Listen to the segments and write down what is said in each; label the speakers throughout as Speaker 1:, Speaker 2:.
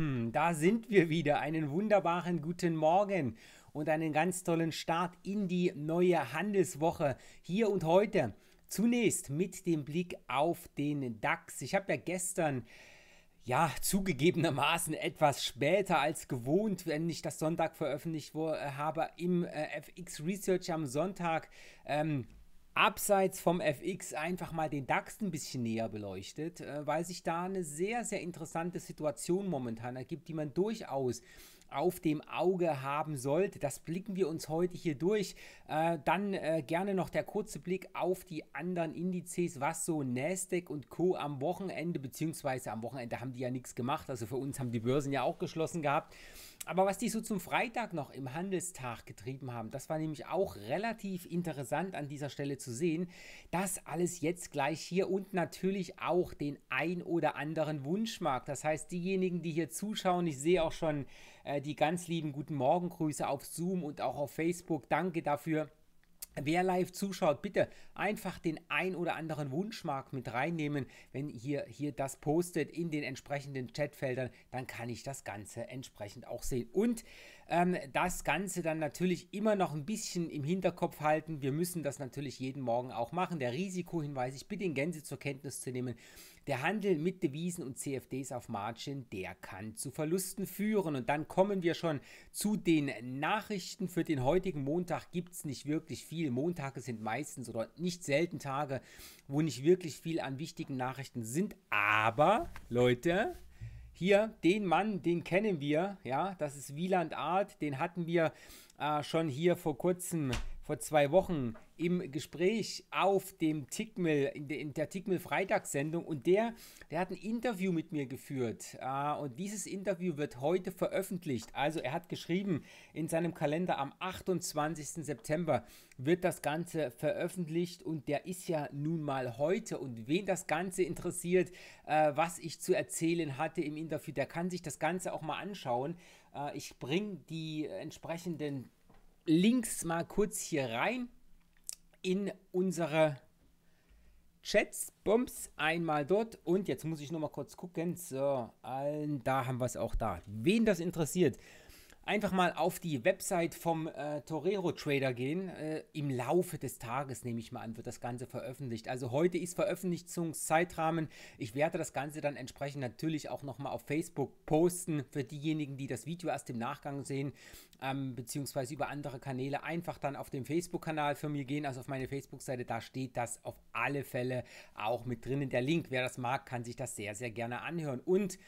Speaker 1: Hm, da sind wir wieder. Einen wunderbaren guten Morgen und einen ganz tollen Start in die neue Handelswoche hier und heute. Zunächst mit dem Blick auf den DAX. Ich habe ja gestern ja, zugegebenermaßen etwas später als gewohnt, wenn ich das Sonntag veröffentlicht äh, habe, im äh, FX Research am Sonntag ähm, abseits vom FX einfach mal den DAX ein bisschen näher beleuchtet, äh, weil sich da eine sehr, sehr interessante Situation momentan ergibt, die man durchaus auf dem Auge haben sollte. Das blicken wir uns heute hier durch. Äh, dann äh, gerne noch der kurze Blick auf die anderen Indizes, was so Nasdaq und Co. am Wochenende, beziehungsweise am Wochenende haben die ja nichts gemacht. Also für uns haben die Börsen ja auch geschlossen gehabt. Aber was die so zum Freitag noch im Handelstag getrieben haben, das war nämlich auch relativ interessant an dieser Stelle zu sehen. Das alles jetzt gleich hier und natürlich auch den ein oder anderen Wunschmarkt. Das heißt, diejenigen, die hier zuschauen, ich sehe auch schon äh, die ganz lieben guten Morgengrüße auf Zoom und auch auf Facebook. Danke dafür. Wer live zuschaut, bitte einfach den ein oder anderen Wunschmark mit reinnehmen. Wenn ihr hier das postet in den entsprechenden Chatfeldern, dann kann ich das Ganze entsprechend auch sehen. Und ähm, das Ganze dann natürlich immer noch ein bisschen im Hinterkopf halten. Wir müssen das natürlich jeden Morgen auch machen. Der Risikohinweis, ich bitte in Gänze zur Kenntnis zu nehmen. Der Handel mit Devisen und CFDs auf Margin, der kann zu Verlusten führen. Und dann kommen wir schon zu den Nachrichten. Für den heutigen Montag gibt es nicht wirklich viel. Montage sind meistens oder nicht selten Tage, wo nicht wirklich viel an wichtigen Nachrichten sind. Aber, Leute, hier, den Mann, den kennen wir, ja, das ist Wieland Art, den hatten wir äh, schon hier vor kurzem vor zwei Wochen im Gespräch auf dem Tickmill, in, de, in der Tickmill Freitagssendung und der, der hat ein Interview mit mir geführt äh, und dieses Interview wird heute veröffentlicht. Also er hat geschrieben, in seinem Kalender am 28. September wird das Ganze veröffentlicht und der ist ja nun mal heute und wen das Ganze interessiert, äh, was ich zu erzählen hatte im Interview, der kann sich das Ganze auch mal anschauen. Äh, ich bringe die entsprechenden Links mal kurz hier rein in unsere Chats. Bums, einmal dort. Und jetzt muss ich nur mal kurz gucken. So, da haben wir es auch da. Wen das interessiert, einfach mal auf die Website vom äh, Torero Trader gehen. Äh, Im Laufe des Tages, nehme ich mal an, wird das Ganze veröffentlicht. Also heute ist Veröffentlichungszeitrahmen. Ich werde das Ganze dann entsprechend natürlich auch nochmal auf Facebook posten für diejenigen, die das Video erst im Nachgang sehen, ähm, beziehungsweise über andere Kanäle. Einfach dann auf den Facebook-Kanal für mir gehen, also auf meine Facebook-Seite. Da steht das auf alle Fälle auch mit drinnen. Der Link, wer das mag, kann sich das sehr, sehr gerne anhören. Und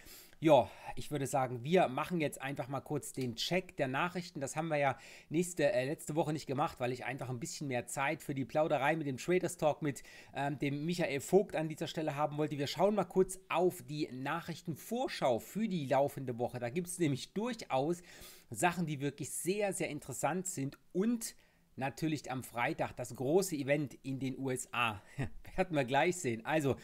Speaker 1: ja, ich würde sagen, wir machen jetzt einfach mal kurz den Check der Nachrichten. Das haben wir ja nächste, äh, letzte Woche nicht gemacht, weil ich einfach ein bisschen mehr Zeit für die Plauderei mit dem Traders Talk mit ähm, dem Michael Vogt an dieser Stelle haben wollte. Wir schauen mal kurz auf die Nachrichtenvorschau für die laufende Woche. Da gibt es nämlich durchaus Sachen, die wirklich sehr, sehr interessant sind und natürlich am Freitag das große Event in den USA. Werden wir gleich sehen. Also,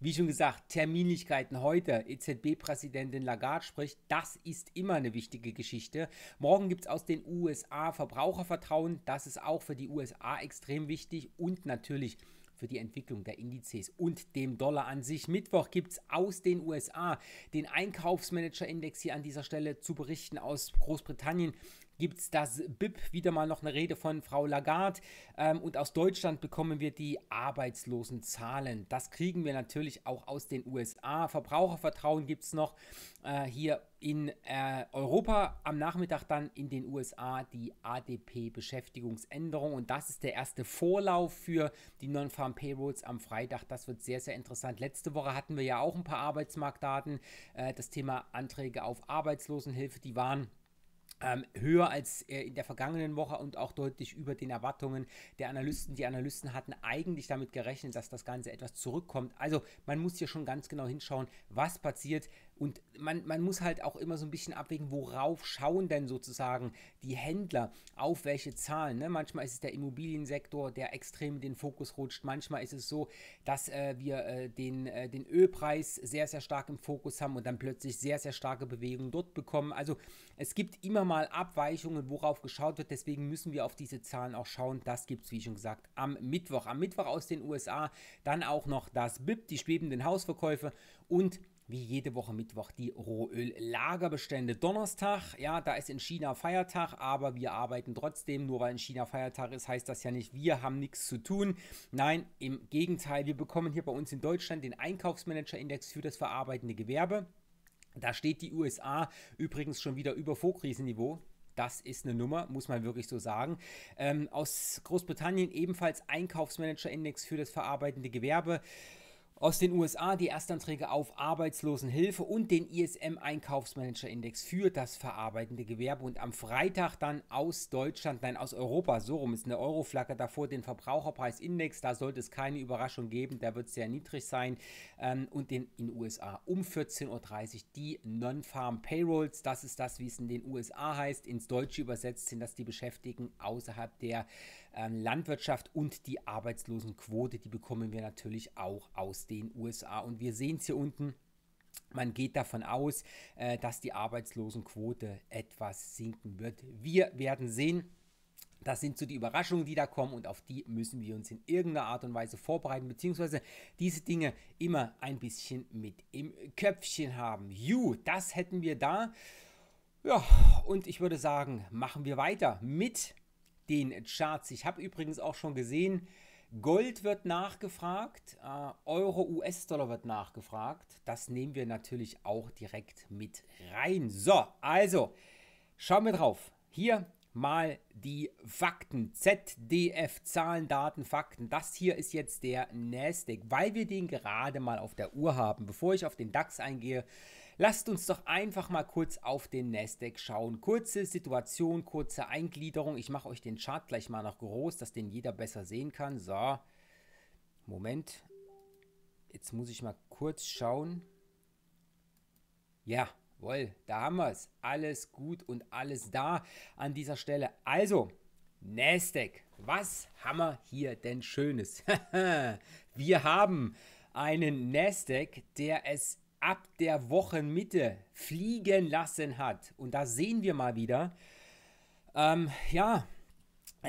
Speaker 1: wie schon gesagt, Terminlichkeiten heute. EZB-Präsidentin Lagarde spricht, das ist immer eine wichtige Geschichte. Morgen gibt es aus den USA Verbrauchervertrauen. Das ist auch für die USA extrem wichtig und natürlich für die Entwicklung der Indizes und dem Dollar an sich. Mittwoch gibt es aus den USA den Einkaufsmanager-Index hier an dieser Stelle zu berichten aus Großbritannien gibt es das BIP, wieder mal noch eine Rede von Frau Lagarde. Ähm, und aus Deutschland bekommen wir die Arbeitslosenzahlen. Das kriegen wir natürlich auch aus den USA. Verbrauchervertrauen gibt es noch äh, hier in äh, Europa. Am Nachmittag dann in den USA die ADP-Beschäftigungsänderung. Und das ist der erste Vorlauf für die Non-Farm Payrolls am Freitag. Das wird sehr, sehr interessant. Letzte Woche hatten wir ja auch ein paar Arbeitsmarktdaten. Äh, das Thema Anträge auf Arbeitslosenhilfe, die waren ähm, höher als äh, in der vergangenen Woche und auch deutlich über den Erwartungen der Analysten. Die Analysten hatten eigentlich damit gerechnet, dass das Ganze etwas zurückkommt. Also man muss hier schon ganz genau hinschauen, was passiert, und man, man muss halt auch immer so ein bisschen abwägen, worauf schauen denn sozusagen die Händler, auf welche Zahlen. Ne? Manchmal ist es der Immobiliensektor, der extrem in den Fokus rutscht. Manchmal ist es so, dass äh, wir äh, den, äh, den Ölpreis sehr, sehr stark im Fokus haben und dann plötzlich sehr, sehr starke Bewegungen dort bekommen. Also es gibt immer mal Abweichungen, worauf geschaut wird. Deswegen müssen wir auf diese Zahlen auch schauen. Das gibt es, wie schon gesagt, am Mittwoch. Am Mittwoch aus den USA dann auch noch das BIP, die schwebenden Hausverkäufe und wie jede Woche Mittwoch die Rohöl-Lagerbestände. Donnerstag, ja, da ist in China Feiertag, aber wir arbeiten trotzdem. Nur weil in China Feiertag ist, heißt das ja nicht, wir haben nichts zu tun. Nein, im Gegenteil, wir bekommen hier bei uns in Deutschland den Einkaufsmanager-Index für das verarbeitende Gewerbe. Da steht die USA übrigens schon wieder über Vorkrisenniveau. Das ist eine Nummer, muss man wirklich so sagen. Ähm, aus Großbritannien ebenfalls Einkaufsmanager-Index für das verarbeitende Gewerbe. Aus den USA die Erstanträge auf Arbeitslosenhilfe und den ISM-Einkaufsmanager-Index für das verarbeitende Gewerbe und am Freitag dann aus Deutschland, nein, aus Europa, so rum ist eine Euroflagge davor, den Verbraucherpreisindex, da sollte es keine Überraschung geben, der wird sehr niedrig sein ähm, und den in USA um 14.30 Uhr die Non-Farm Payrolls, das ist das, wie es in den USA heißt, ins Deutsche übersetzt sind das die Beschäftigten außerhalb der äh, ähm, Landwirtschaft und die Arbeitslosenquote, die bekommen wir natürlich auch aus den USA. Und wir sehen es hier unten. Man geht davon aus, äh, dass die Arbeitslosenquote etwas sinken wird. Wir werden sehen. Das sind so die Überraschungen, die da kommen und auf die müssen wir uns in irgendeiner Art und Weise vorbereiten, beziehungsweise diese Dinge immer ein bisschen mit im Köpfchen haben. Ju, das hätten wir da. Ja, und ich würde sagen, machen wir weiter mit den Charts. Ich habe übrigens auch schon gesehen, Gold wird nachgefragt, äh, Euro, US-Dollar wird nachgefragt. Das nehmen wir natürlich auch direkt mit rein. So, also schauen wir drauf. Hier mal die Fakten. ZDF, Zahlen, Daten, Fakten. Das hier ist jetzt der Nasdaq, weil wir den gerade mal auf der Uhr haben. Bevor ich auf den DAX eingehe, Lasst uns doch einfach mal kurz auf den Nasdaq schauen. Kurze Situation, kurze Eingliederung. Ich mache euch den Chart gleich mal noch groß, dass den jeder besser sehen kann. So, Moment. Jetzt muss ich mal kurz schauen. Ja, wohl, da haben wir es. Alles gut und alles da an dieser Stelle. Also, Nasdaq, was haben wir hier denn Schönes? wir haben einen Nasdaq, der es ab der Wochenmitte fliegen lassen hat. Und da sehen wir mal wieder, ähm, ja,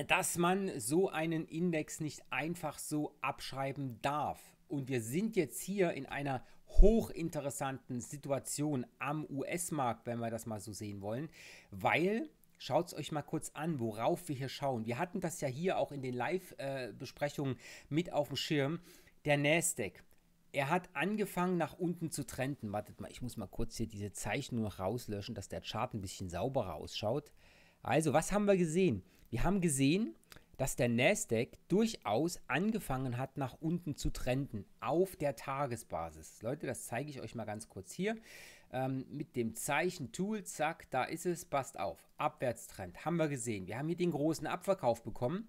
Speaker 1: dass man so einen Index nicht einfach so abschreiben darf. Und wir sind jetzt hier in einer hochinteressanten Situation am US-Markt, wenn wir das mal so sehen wollen, weil Schaut es euch mal kurz an, worauf wir hier schauen. Wir hatten das ja hier auch in den Live-Besprechungen äh, mit auf dem Schirm. Der Nasdaq er hat angefangen, nach unten zu trenden. Wartet mal, ich muss mal kurz hier diese Zeichnung noch rauslöschen, dass der Chart ein bisschen sauberer ausschaut. Also, was haben wir gesehen? Wir haben gesehen, dass der Nasdaq durchaus angefangen hat, nach unten zu trenden auf der Tagesbasis. Leute, das zeige ich euch mal ganz kurz hier. Ähm, mit dem Zeichen Tool, zack, da ist es, passt auf. Abwärtstrend haben wir gesehen. Wir haben hier den großen Abverkauf bekommen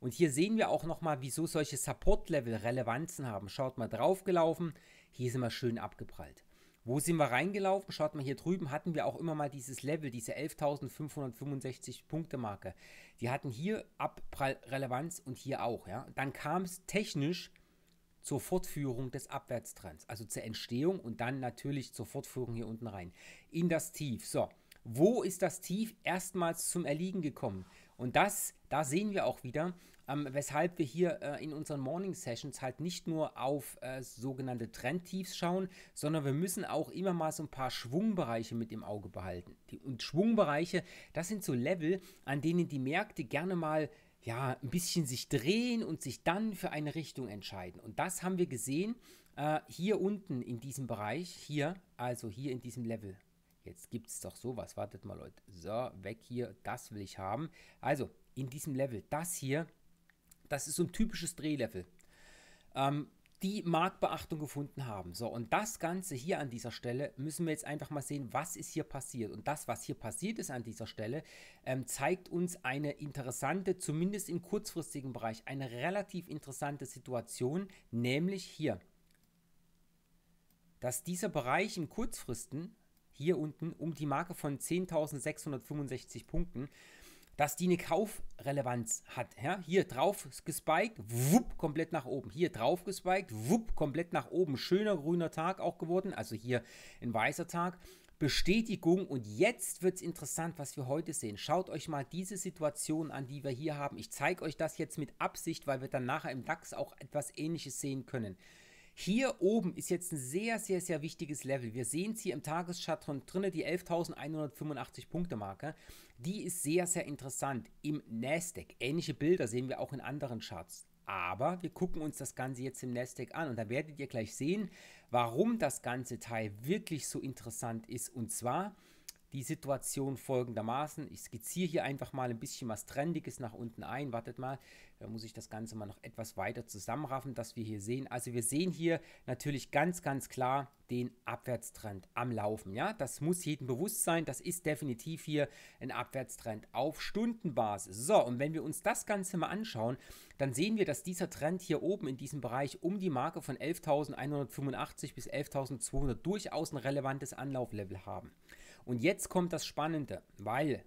Speaker 1: und hier sehen wir auch nochmal, wieso solche Support-Level Relevanzen haben. Schaut mal draufgelaufen, hier sind wir schön abgeprallt. Wo sind wir reingelaufen? Schaut mal hier drüben, hatten wir auch immer mal dieses Level, diese 11.565 Punkte Marke. Die hatten hier Abprall-Relevanz und hier auch. Ja? Dann kam es technisch zur Fortführung des Abwärtstrends, also zur Entstehung und dann natürlich zur Fortführung hier unten rein in das Tief. So, wo ist das Tief erstmals zum Erliegen gekommen? Und das, da sehen wir auch wieder, ähm, weshalb wir hier äh, in unseren Morning Sessions halt nicht nur auf äh, sogenannte Trendtiefs schauen, sondern wir müssen auch immer mal so ein paar Schwungbereiche mit im Auge behalten. Die, und Schwungbereiche, das sind so Level, an denen die Märkte gerne mal ja, ein bisschen sich drehen und sich dann für eine Richtung entscheiden. Und das haben wir gesehen äh, hier unten in diesem Bereich, hier, also hier in diesem Level. Jetzt gibt es doch sowas. Wartet mal, Leute. So, weg hier. Das will ich haben. Also, in diesem Level, das hier, das ist so ein typisches Drehlevel. Ähm, die Marktbeachtung gefunden haben. So, und das Ganze hier an dieser Stelle müssen wir jetzt einfach mal sehen, was ist hier passiert. Und das, was hier passiert ist an dieser Stelle, ähm, zeigt uns eine interessante, zumindest im kurzfristigen Bereich, eine relativ interessante Situation, nämlich hier, dass dieser Bereich im Kurzfristen hier unten um die Marke von 10.665 Punkten, dass die eine Kaufrelevanz hat. Ja? Hier drauf gespiked, wupp, komplett nach oben. Hier drauf gespiked, wupp, komplett nach oben. Schöner grüner Tag auch geworden, also hier ein weißer Tag. Bestätigung und jetzt wird es interessant, was wir heute sehen. Schaut euch mal diese Situation an, die wir hier haben. Ich zeige euch das jetzt mit Absicht, weil wir dann nachher im DAX auch etwas Ähnliches sehen können. Hier oben ist jetzt ein sehr, sehr, sehr wichtiges Level. Wir sehen es hier im Tagesschatron drin, die 11.185 Punkte Marke. Die ist sehr, sehr interessant. Im Nasdaq, ähnliche Bilder sehen wir auch in anderen Charts. Aber wir gucken uns das Ganze jetzt im Nasdaq an und da werdet ihr gleich sehen, warum das ganze Teil wirklich so interessant ist. Und zwar die Situation folgendermaßen. Ich skizziere hier einfach mal ein bisschen was Trendiges nach unten ein. Wartet mal. Da muss ich das Ganze mal noch etwas weiter zusammenraffen, dass wir hier sehen. Also wir sehen hier natürlich ganz, ganz klar den Abwärtstrend am Laufen. Ja, das muss jedem bewusst sein. Das ist definitiv hier ein Abwärtstrend auf Stundenbasis. So, und wenn wir uns das Ganze mal anschauen, dann sehen wir, dass dieser Trend hier oben in diesem Bereich um die Marke von 11.185 bis 11.200 durchaus ein relevantes Anlauflevel haben. Und jetzt kommt das Spannende, weil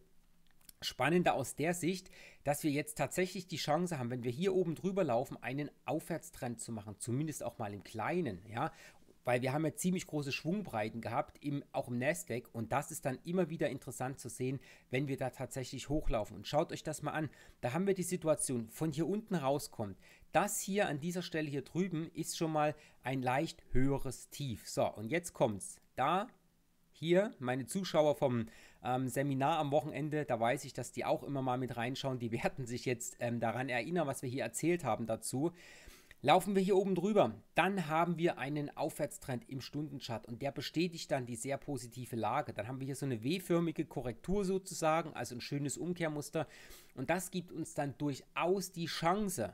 Speaker 1: spannender aus der Sicht, dass wir jetzt tatsächlich die Chance haben, wenn wir hier oben drüber laufen, einen Aufwärtstrend zu machen, zumindest auch mal im Kleinen, ja. Weil wir haben ja ziemlich große Schwungbreiten gehabt, im, auch im Nasdaq. Und das ist dann immer wieder interessant zu sehen, wenn wir da tatsächlich hochlaufen. Und schaut euch das mal an. Da haben wir die Situation, von hier unten rauskommt. Das hier an dieser Stelle hier drüben ist schon mal ein leicht höheres Tief. So, und jetzt kommt's. Da, hier, meine Zuschauer vom ähm, Seminar am Wochenende. Da weiß ich, dass die auch immer mal mit reinschauen. Die werden sich jetzt ähm, daran erinnern, was wir hier erzählt haben dazu. Laufen wir hier oben drüber, dann haben wir einen Aufwärtstrend im Stundenchart und der bestätigt dann die sehr positive Lage. Dann haben wir hier so eine W-förmige Korrektur sozusagen, also ein schönes Umkehrmuster und das gibt uns dann durchaus die Chance,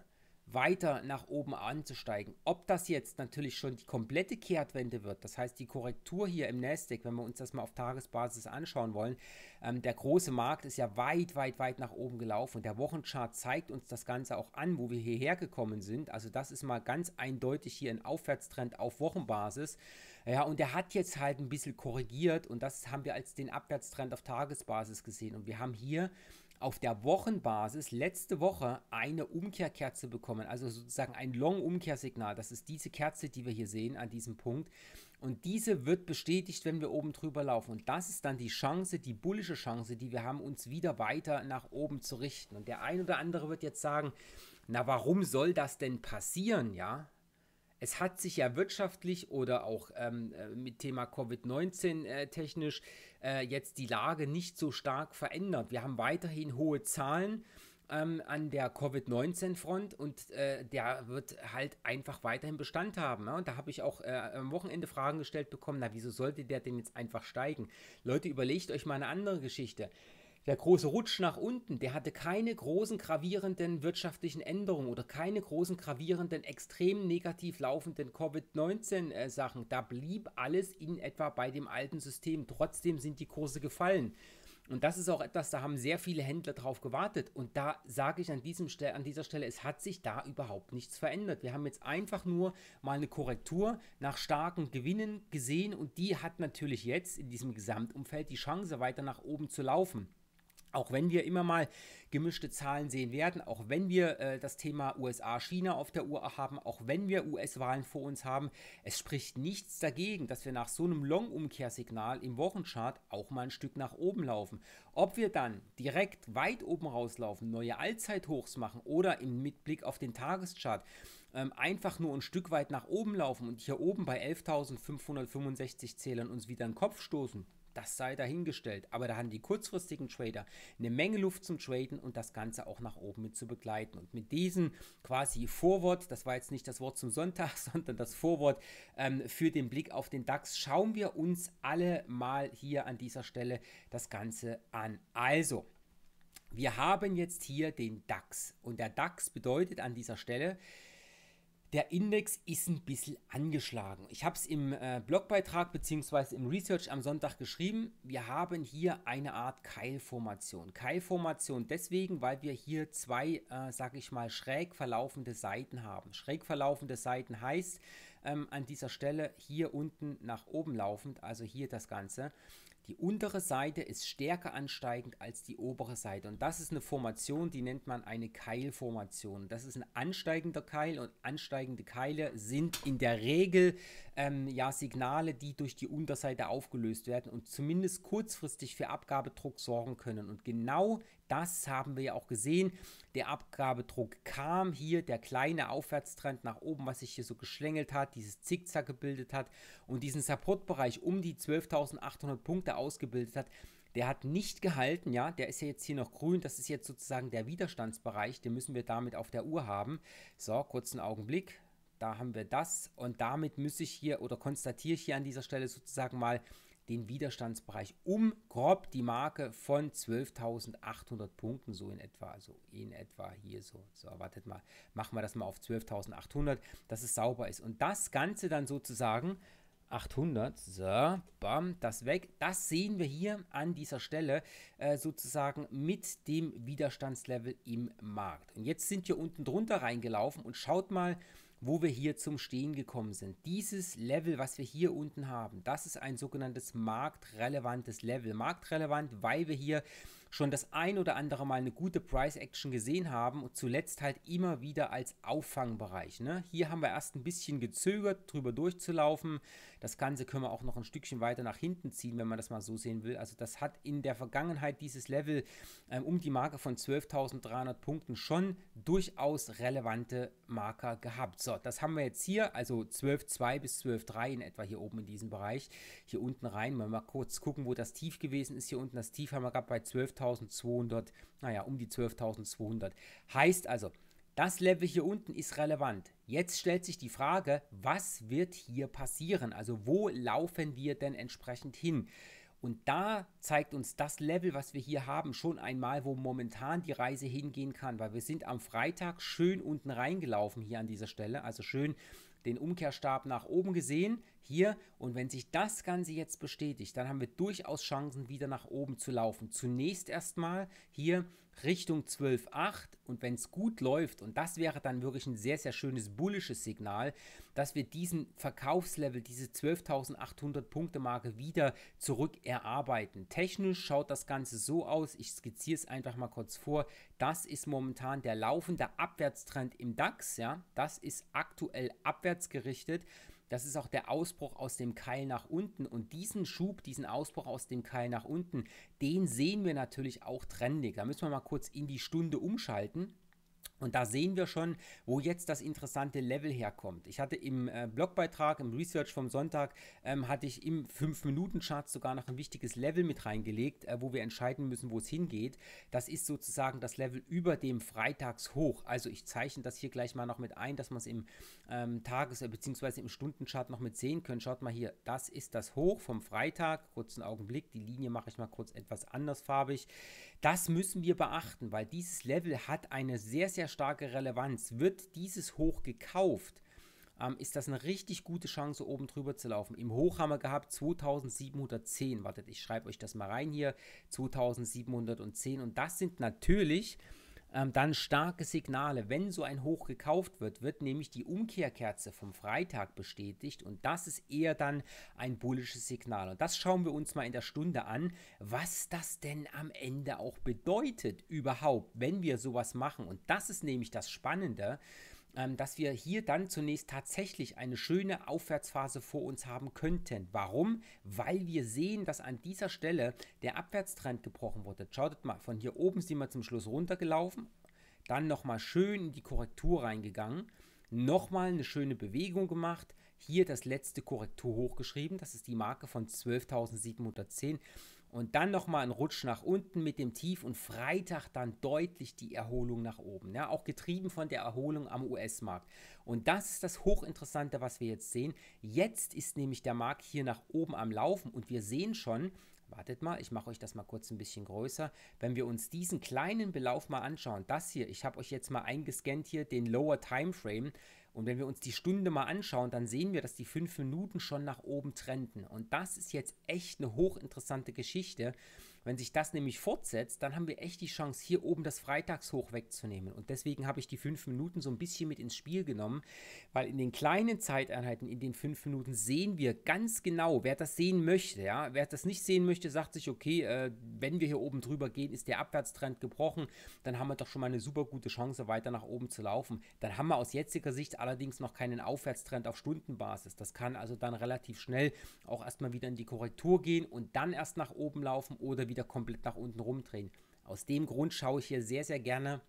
Speaker 1: weiter nach oben anzusteigen. Ob das jetzt natürlich schon die komplette Kehrtwende wird, das heißt die Korrektur hier im Nasdaq, wenn wir uns das mal auf Tagesbasis anschauen wollen, ähm, der große Markt ist ja weit, weit, weit nach oben gelaufen und der Wochenchart zeigt uns das Ganze auch an, wo wir hierher gekommen sind. Also das ist mal ganz eindeutig hier ein Aufwärtstrend auf Wochenbasis. Ja, und der hat jetzt halt ein bisschen korrigiert und das haben wir als den Abwärtstrend auf Tagesbasis gesehen und wir haben hier auf der Wochenbasis letzte Woche eine Umkehrkerze bekommen, also sozusagen ein Long-Umkehrsignal. Das ist diese Kerze, die wir hier sehen an diesem Punkt. Und diese wird bestätigt, wenn wir oben drüber laufen. Und das ist dann die Chance, die bullische Chance, die wir haben, uns wieder weiter nach oben zu richten. Und der ein oder andere wird jetzt sagen, na warum soll das denn passieren, ja? es hat sich ja wirtschaftlich oder auch ähm, äh, mit Thema Covid-19 äh, technisch äh, jetzt die Lage nicht so stark verändert. Wir haben weiterhin hohe Zahlen ähm, an der Covid-19-Front und äh, der wird halt einfach weiterhin Bestand haben. Ja? Ne? Und da habe ich auch äh, am Wochenende Fragen gestellt bekommen, na wieso sollte der denn jetzt einfach steigen? Leute, überlegt euch mal eine andere Geschichte der große Rutsch nach unten, der hatte keine großen gravierenden wirtschaftlichen Änderungen oder keine großen gravierenden extrem negativ laufenden Covid-19-Sachen. Äh, da blieb alles in etwa bei dem alten System. Trotzdem sind die Kurse gefallen. Und das ist auch etwas, da haben sehr viele Händler drauf gewartet. Und da sage ich an, diesem Stel an dieser Stelle, es hat sich da überhaupt nichts verändert. Wir haben jetzt einfach nur mal eine Korrektur nach starken Gewinnen gesehen und die hat natürlich jetzt in diesem Gesamtumfeld die Chance, weiter nach oben zu laufen. Auch wenn wir immer mal gemischte Zahlen sehen werden, auch wenn wir äh, das Thema USA-China auf der Uhr haben, auch wenn wir US-Wahlen vor uns haben, es spricht nichts dagegen, dass wir nach so einem Long-Umkehrsignal im Wochenchart auch mal ein Stück nach oben laufen. Ob wir dann direkt weit oben rauslaufen, neue Allzeithochs machen oder im Mitblick auf den Tageschart ähm, einfach nur ein Stück weit nach oben laufen und hier oben bei 11.565 Zählern uns wieder einen Kopf stoßen, das sei dahingestellt. Aber da haben die kurzfristigen Trader eine Menge Luft zum Traden und das Ganze auch nach oben mit zu begleiten. Und mit diesem quasi Vorwort, das war jetzt nicht das Wort zum Sonntag, sondern das Vorwort ähm, für den Blick auf den DAX, schauen wir uns alle mal hier an dieser Stelle das Ganze an. Also, wir haben jetzt hier den DAX und der DAX bedeutet an dieser Stelle, der Index ist ein bisschen angeschlagen. Ich habe es im äh, Blogbeitrag bzw. im Research am Sonntag geschrieben. Wir haben hier eine Art Keilformation. Keilformation deswegen, weil wir hier zwei, äh, sage ich mal, schräg verlaufende Seiten haben. Schräg verlaufende Seiten heißt ähm, an dieser Stelle hier unten nach oben laufend, also hier das Ganze. Die untere Seite ist stärker ansteigend als die obere Seite. Und das ist eine Formation, die nennt man eine Keilformation. Das ist ein ansteigender Keil und ansteigende Keile sind in der Regel ähm, ja, Signale, die durch die Unterseite aufgelöst werden und zumindest kurzfristig für Abgabedruck sorgen können. Und genau das haben wir ja auch gesehen. Der Abgabedruck kam hier, der kleine Aufwärtstrend nach oben, was sich hier so geschlängelt hat, dieses Zickzack gebildet hat und diesen Supportbereich um die 12.800 Punkte ausgebildet hat. Der hat nicht gehalten, ja, der ist ja jetzt hier noch grün, das ist jetzt sozusagen der Widerstandsbereich, den müssen wir damit auf der Uhr haben. So, kurzen Augenblick, da haben wir das und damit muss ich hier oder konstatiere ich hier an dieser Stelle sozusagen mal, den Widerstandsbereich um grob die Marke von 12.800 Punkten, so in etwa, also in etwa hier so. So, wartet mal, machen wir das mal auf 12.800, dass es sauber ist. Und das Ganze dann sozusagen 800, so, bam, das weg. Das sehen wir hier an dieser Stelle äh, sozusagen mit dem Widerstandslevel im Markt. Und jetzt sind wir unten drunter reingelaufen und schaut mal, wo wir hier zum Stehen gekommen sind. Dieses Level, was wir hier unten haben, das ist ein sogenanntes marktrelevantes Level. Marktrelevant, weil wir hier schon das ein oder andere Mal eine gute Price-Action gesehen haben und zuletzt halt immer wieder als Auffangbereich. Ne? Hier haben wir erst ein bisschen gezögert, drüber durchzulaufen. Das Ganze können wir auch noch ein Stückchen weiter nach hinten ziehen, wenn man das mal so sehen will. Also das hat in der Vergangenheit dieses Level ähm, um die Marke von 12.300 Punkten schon durchaus relevante Marker gehabt. So, das haben wir jetzt hier, also 12.2 bis 12.3 in etwa hier oben in diesem Bereich. Hier unten rein, mal, mal kurz gucken, wo das Tief gewesen ist. Hier unten das Tief haben wir gerade bei 12.000 12.200, naja, um die 12.200. Heißt also, das Level hier unten ist relevant. Jetzt stellt sich die Frage, was wird hier passieren? Also wo laufen wir denn entsprechend hin? Und da zeigt uns das Level, was wir hier haben, schon einmal, wo momentan die Reise hingehen kann, weil wir sind am Freitag schön unten reingelaufen hier an dieser Stelle, also schön den Umkehrstab nach oben gesehen, hier. Und wenn sich das Ganze jetzt bestätigt, dann haben wir durchaus Chancen, wieder nach oben zu laufen. Zunächst erstmal hier Richtung 12,8 und wenn es gut läuft, und das wäre dann wirklich ein sehr, sehr schönes bullisches Signal, dass wir diesen Verkaufslevel, diese 12.800 Punkte Marke wieder zurück erarbeiten. Technisch schaut das Ganze so aus, ich skizziere es einfach mal kurz vor, das ist momentan der laufende Abwärtstrend im DAX, ja, das ist aktuell abwärts gerichtet. Das ist auch der Ausbruch aus dem Keil nach unten. Und diesen Schub, diesen Ausbruch aus dem Keil nach unten, den sehen wir natürlich auch trendig. Da müssen wir mal kurz in die Stunde umschalten. Und da sehen wir schon, wo jetzt das interessante Level herkommt. Ich hatte im äh, Blogbeitrag, im Research vom Sonntag, ähm, hatte ich im 5-Minuten-Chart sogar noch ein wichtiges Level mit reingelegt, äh, wo wir entscheiden müssen, wo es hingeht. Das ist sozusagen das Level über dem Freitagshoch. Also ich zeichne das hier gleich mal noch mit ein, dass man es im ähm, Tages- äh, bzw. im Stundenchart noch mit sehen können. Schaut mal hier, das ist das Hoch vom Freitag. Kurzen Augenblick, die Linie mache ich mal kurz etwas andersfarbig. Das müssen wir beachten, weil dieses Level hat eine sehr, sehr starke Relevanz. Wird dieses hoch gekauft, ähm, ist das eine richtig gute Chance, oben drüber zu laufen. Im Hoch haben wir gehabt 2710. Wartet, ich schreibe euch das mal rein hier. 2710. Und das sind natürlich ähm, dann starke Signale. Wenn so ein Hoch gekauft wird, wird nämlich die Umkehrkerze vom Freitag bestätigt und das ist eher dann ein bullisches Signal. Und das schauen wir uns mal in der Stunde an, was das denn am Ende auch bedeutet überhaupt, wenn wir sowas machen. Und das ist nämlich das Spannende. Ähm, dass wir hier dann zunächst tatsächlich eine schöne Aufwärtsphase vor uns haben könnten. Warum? Weil wir sehen, dass an dieser Stelle der Abwärtstrend gebrochen wurde. Schaut mal, von hier oben sind wir zum Schluss runtergelaufen, dann nochmal schön in die Korrektur reingegangen, nochmal eine schöne Bewegung gemacht, hier das letzte Korrektur hochgeschrieben, das ist die Marke von 12.710 und dann nochmal ein Rutsch nach unten mit dem Tief und Freitag dann deutlich die Erholung nach oben. Ja, auch getrieben von der Erholung am US-Markt. Und das ist das Hochinteressante, was wir jetzt sehen. Jetzt ist nämlich der Markt hier nach oben am Laufen und wir sehen schon, wartet mal, ich mache euch das mal kurz ein bisschen größer. Wenn wir uns diesen kleinen Belauf mal anschauen, das hier, ich habe euch jetzt mal eingescannt hier, den Lower Timeframe. Frame, und wenn wir uns die Stunde mal anschauen, dann sehen wir, dass die fünf Minuten schon nach oben trenden. Und das ist jetzt echt eine hochinteressante Geschichte. Wenn sich das nämlich fortsetzt, dann haben wir echt die Chance, hier oben das Freitagshoch wegzunehmen. Und deswegen habe ich die fünf Minuten so ein bisschen mit ins Spiel genommen, weil in den kleinen Zeiteinheiten, in den fünf Minuten sehen wir ganz genau, wer das sehen möchte. Ja? Wer das nicht sehen möchte, sagt sich, okay, äh, wenn wir hier oben drüber gehen, ist der Abwärtstrend gebrochen, dann haben wir doch schon mal eine super gute Chance, weiter nach oben zu laufen. Dann haben wir aus jetziger Sicht allerdings noch keinen Aufwärtstrend auf Stundenbasis. Das kann also dann relativ schnell auch erstmal wieder in die Korrektur gehen und dann erst nach oben laufen oder wieder wieder komplett nach unten rumdrehen. Aus dem Grund schaue ich hier sehr, sehr gerne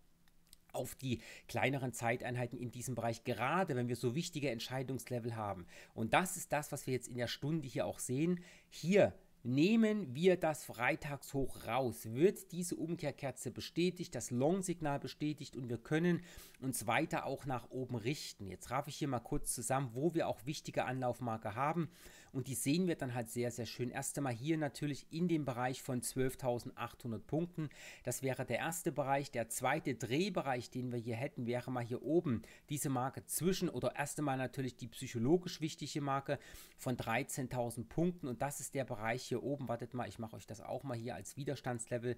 Speaker 1: auf die kleineren Zeiteinheiten in diesem Bereich, gerade wenn wir so wichtige Entscheidungslevel haben. Und das ist das, was wir jetzt in der Stunde hier auch sehen. Hier Nehmen wir das Freitagshoch raus, wird diese Umkehrkerze bestätigt, das Long-Signal bestätigt und wir können uns weiter auch nach oben richten. Jetzt raffe ich hier mal kurz zusammen, wo wir auch wichtige Anlaufmarke haben und die sehen wir dann halt sehr, sehr schön. Erst einmal hier natürlich in dem Bereich von 12.800 Punkten. Das wäre der erste Bereich. Der zweite Drehbereich, den wir hier hätten, wäre mal hier oben diese Marke zwischen oder erst einmal natürlich die psychologisch wichtige Marke von 13.000 Punkten und das ist der Bereich hier oben, wartet mal, ich mache euch das auch mal hier als Widerstandslevel.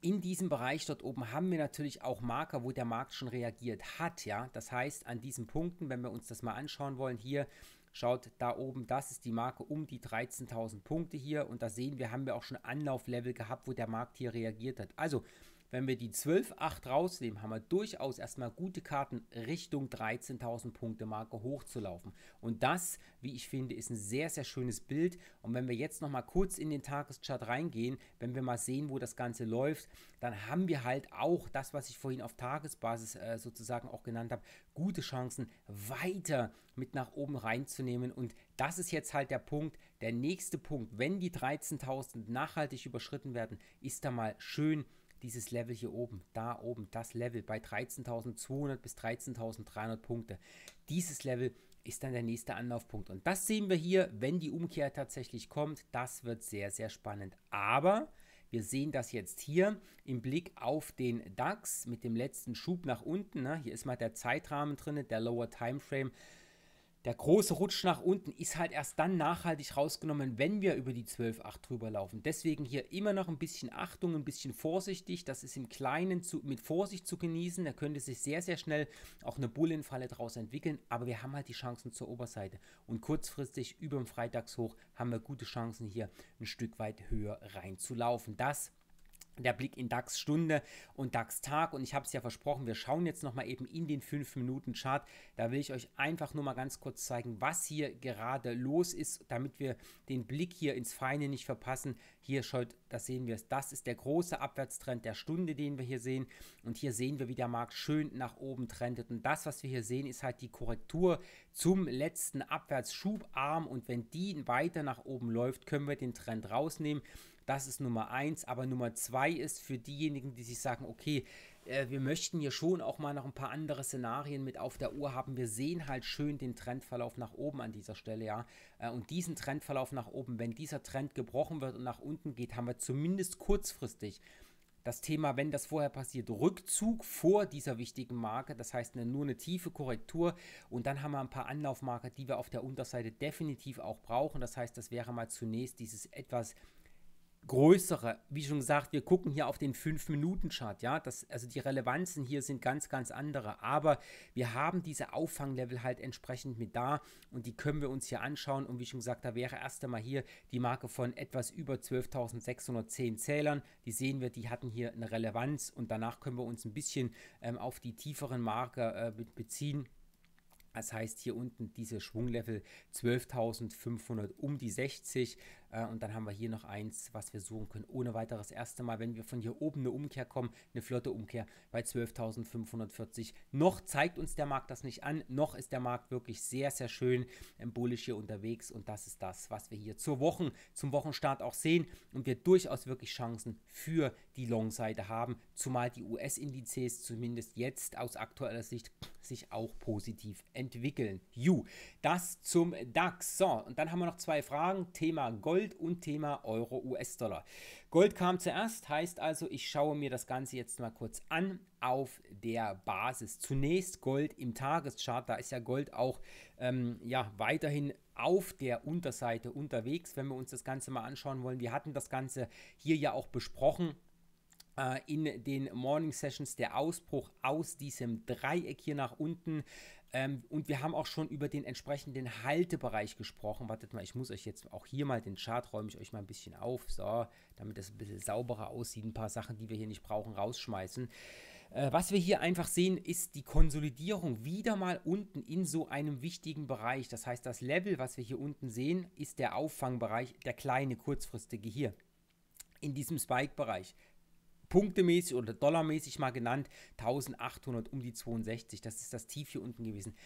Speaker 1: In diesem Bereich dort oben haben wir natürlich auch Marker, wo der Markt schon reagiert hat, ja. Das heißt, an diesen Punkten, wenn wir uns das mal anschauen wollen, hier Schaut da oben, das ist die Marke um die 13.000 Punkte hier und da sehen wir, haben wir auch schon Anlauflevel gehabt, wo der Markt hier reagiert hat. Also wenn wir die 12,8 rausnehmen, haben wir durchaus erstmal gute Karten Richtung 13.000 Punkte Marke hochzulaufen. Und das, wie ich finde, ist ein sehr, sehr schönes Bild. Und wenn wir jetzt nochmal kurz in den Tageschart reingehen, wenn wir mal sehen, wo das Ganze läuft, dann haben wir halt auch das, was ich vorhin auf Tagesbasis äh, sozusagen auch genannt habe, gute Chancen weiter mit nach oben reinzunehmen. Und das ist jetzt halt der Punkt. Der nächste Punkt, wenn die 13.000 nachhaltig überschritten werden, ist da mal schön dieses Level hier oben, da oben, das Level bei 13.200 bis 13.300 Punkte. Dieses Level ist dann der nächste Anlaufpunkt. Und das sehen wir hier, wenn die Umkehr tatsächlich kommt. Das wird sehr, sehr spannend. Aber wir sehen das jetzt hier im Blick auf den DAX mit dem letzten Schub nach unten. Ne? Hier ist mal der Zeitrahmen drin, der Lower Timeframe. Frame der große Rutsch nach unten ist halt erst dann nachhaltig rausgenommen, wenn wir über die 12,8 drüber laufen. Deswegen hier immer noch ein bisschen Achtung, ein bisschen vorsichtig. Das ist im Kleinen zu, mit Vorsicht zu genießen. Da könnte sich sehr, sehr schnell auch eine Bullenfalle draus entwickeln. Aber wir haben halt die Chancen zur Oberseite. Und kurzfristig über dem Freitagshoch haben wir gute Chancen hier ein Stück weit höher reinzulaufen. Das der Blick in DAX Stunde und DAX Tag. Und ich habe es ja versprochen, wir schauen jetzt nochmal eben in den 5-Minuten-Chart. Da will ich euch einfach nur mal ganz kurz zeigen, was hier gerade los ist, damit wir den Blick hier ins Feine nicht verpassen. Hier schaut, das sehen wir es, das ist der große Abwärtstrend der Stunde, den wir hier sehen. Und hier sehen wir, wie der Markt schön nach oben trendet. Und das, was wir hier sehen, ist halt die Korrektur zum letzten Abwärtsschubarm. Und wenn die weiter nach oben läuft, können wir den Trend rausnehmen. Das ist Nummer eins. Aber Nummer zwei ist für diejenigen, die sich sagen, okay, äh, wir möchten hier schon auch mal noch ein paar andere Szenarien mit auf der Uhr haben. Wir sehen halt schön den Trendverlauf nach oben an dieser Stelle, ja. Äh, und diesen Trendverlauf nach oben, wenn dieser Trend gebrochen wird und nach unten geht, haben wir zumindest kurzfristig das Thema, wenn das vorher passiert, Rückzug vor dieser wichtigen Marke, das heißt nur eine tiefe Korrektur und dann haben wir ein paar Anlaufmarker, die wir auf der Unterseite definitiv auch brauchen. Das heißt, das wäre mal zunächst dieses etwas größere, wie schon gesagt, wir gucken hier auf den 5-Minuten-Chart, ja, das, also die Relevanzen hier sind ganz, ganz andere, aber wir haben diese Auffanglevel halt entsprechend mit da und die können wir uns hier anschauen und wie schon gesagt, da wäre erst einmal hier die Marke von etwas über 12.610 Zählern, die sehen wir, die hatten hier eine Relevanz und danach können wir uns ein bisschen ähm, auf die tieferen Marke äh, beziehen, das heißt hier unten diese Schwunglevel 12.500 um die 60, äh, und dann haben wir hier noch eins, was wir suchen können. Ohne weiteres erste Mal, wenn wir von hier oben eine Umkehr kommen, eine flotte Umkehr bei 12.540. Noch zeigt uns der Markt das nicht an, noch ist der Markt wirklich sehr, sehr schön ähm, bullisch hier unterwegs. Und das ist das, was wir hier zur Wochen, zum Wochenstart auch sehen. Und wir durchaus wirklich Chancen für die Long-Seite haben, zumal die US-Indizes zumindest jetzt aus aktueller Sicht sich auch positiv entwickeln. You. Das zum DAX. So, und dann haben wir noch zwei Fragen. Thema Gold. Gold und Thema Euro-US-Dollar. Gold kam zuerst, heißt also, ich schaue mir das Ganze jetzt mal kurz an auf der Basis. Zunächst Gold im Tageschart, da ist ja Gold auch ähm, ja, weiterhin auf der Unterseite unterwegs, wenn wir uns das Ganze mal anschauen wollen. Wir hatten das Ganze hier ja auch besprochen äh, in den Morning Sessions der Ausbruch aus diesem Dreieck hier nach unten ähm, und wir haben auch schon über den entsprechenden Haltebereich gesprochen. Wartet mal, ich muss euch jetzt auch hier mal den Chart räume ich euch mal ein bisschen auf, so, damit das ein bisschen sauberer aussieht. Ein paar Sachen, die wir hier nicht brauchen, rausschmeißen. Äh, was wir hier einfach sehen, ist die Konsolidierung wieder mal unten in so einem wichtigen Bereich. Das heißt, das Level, was wir hier unten sehen, ist der Auffangbereich, der kleine kurzfristige hier in diesem Spike-Bereich punktemäßig oder dollarmäßig mal genannt, 1800 um die 62. Das ist das Tief hier unten gewesen.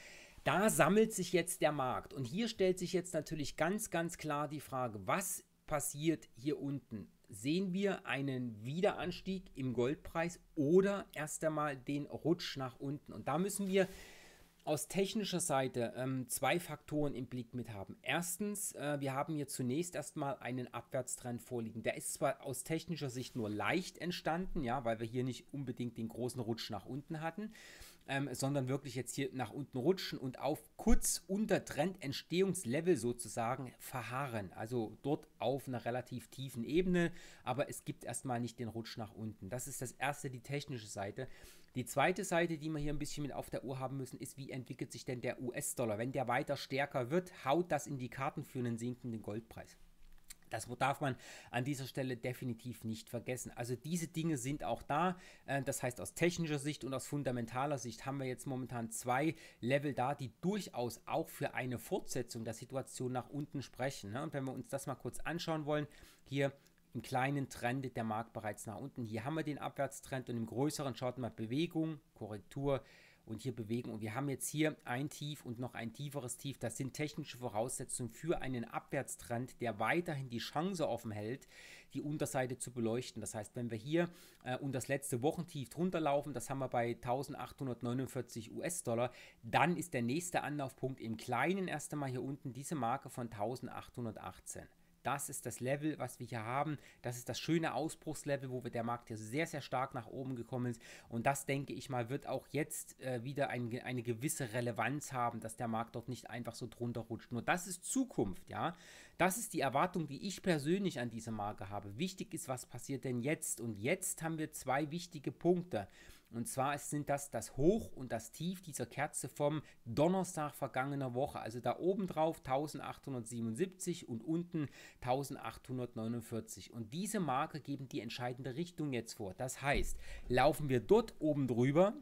Speaker 1: Da sammelt sich jetzt der Markt. Und hier stellt sich jetzt natürlich ganz, ganz klar die Frage, was passiert hier unten? Sehen wir einen Wiederanstieg im Goldpreis oder erst einmal den Rutsch nach unten? Und da müssen wir aus technischer Seite ähm, zwei Faktoren im Blick mit haben. Erstens, äh, wir haben hier zunächst erstmal einen Abwärtstrend vorliegen. Der ist zwar aus technischer Sicht nur leicht entstanden, ja, weil wir hier nicht unbedingt den großen Rutsch nach unten hatten, ähm, sondern wirklich jetzt hier nach unten rutschen und auf kurz unter Trendentstehungslevel sozusagen verharren. Also dort auf einer relativ tiefen Ebene, aber es gibt erstmal nicht den Rutsch nach unten. Das ist das erste, die technische Seite. Die zweite Seite, die wir hier ein bisschen mit auf der Uhr haben müssen, ist, wie entwickelt sich denn der US-Dollar? Wenn der weiter stärker wird, haut das in die Karten für einen sinkenden Goldpreis. Das darf man an dieser Stelle definitiv nicht vergessen. Also diese Dinge sind auch da. Äh, das heißt, aus technischer Sicht und aus fundamentaler Sicht haben wir jetzt momentan zwei Level da, die durchaus auch für eine Fortsetzung der Situation nach unten sprechen. Ne? Und wenn wir uns das mal kurz anschauen wollen, hier im kleinen trendet der Markt bereits nach unten. Hier haben wir den Abwärtstrend und im größeren schaut man Bewegung, Korrektur, und hier bewegen. Und wir haben jetzt hier ein Tief und noch ein tieferes Tief. Das sind technische Voraussetzungen für einen Abwärtstrend, der weiterhin die Chance offen hält, die Unterseite zu beleuchten. Das heißt, wenn wir hier äh, und das letzte Wochentief drunter laufen, das haben wir bei 1849 US-Dollar, dann ist der nächste Anlaufpunkt im Kleinen erst einmal hier unten diese Marke von 1818 das ist das Level, was wir hier haben. Das ist das schöne Ausbruchslevel, wo wir der Markt hier sehr, sehr stark nach oben gekommen ist. Und das, denke ich mal, wird auch jetzt äh, wieder ein, eine gewisse Relevanz haben, dass der Markt dort nicht einfach so drunter rutscht. Nur das ist Zukunft, ja. Das ist die Erwartung, die ich persönlich an diese Marke habe. Wichtig ist, was passiert denn jetzt? Und jetzt haben wir zwei wichtige Punkte. Und zwar sind das das Hoch und das Tief dieser Kerze vom Donnerstag vergangener Woche. Also da oben drauf 1877 und unten 1849. Und diese Marke geben die entscheidende Richtung jetzt vor. Das heißt, laufen wir dort oben drüber,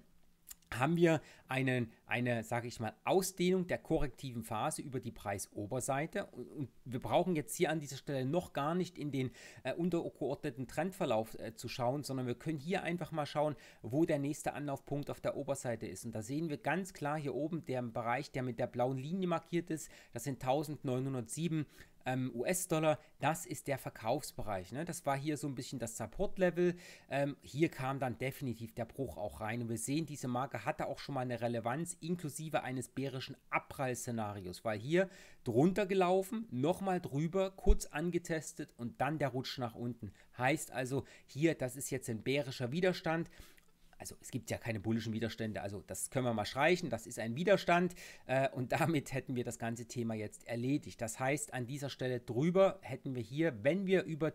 Speaker 1: haben wir einen, eine, sage ich mal, Ausdehnung der korrektiven Phase über die Preisoberseite. Und wir brauchen jetzt hier an dieser Stelle noch gar nicht in den äh, untergeordneten Trendverlauf äh, zu schauen, sondern wir können hier einfach mal schauen, wo der nächste Anlaufpunkt auf der Oberseite ist. Und da sehen wir ganz klar hier oben den Bereich, der mit der blauen Linie markiert ist. Das sind 1907 ähm, US-Dollar, das ist der Verkaufsbereich. Ne? Das war hier so ein bisschen das Support-Level. Ähm, hier kam dann definitiv der Bruch auch rein. Und wir sehen, diese Marke hatte auch schon mal eine Relevanz inklusive eines bärischen abprall weil hier drunter gelaufen, nochmal drüber, kurz angetestet und dann der Rutsch nach unten. Heißt also, hier, das ist jetzt ein bärischer Widerstand also es gibt ja keine bullischen Widerstände, also das können wir mal streichen, das ist ein Widerstand äh, und damit hätten wir das ganze Thema jetzt erledigt. Das heißt, an dieser Stelle drüber hätten wir hier, wenn wir über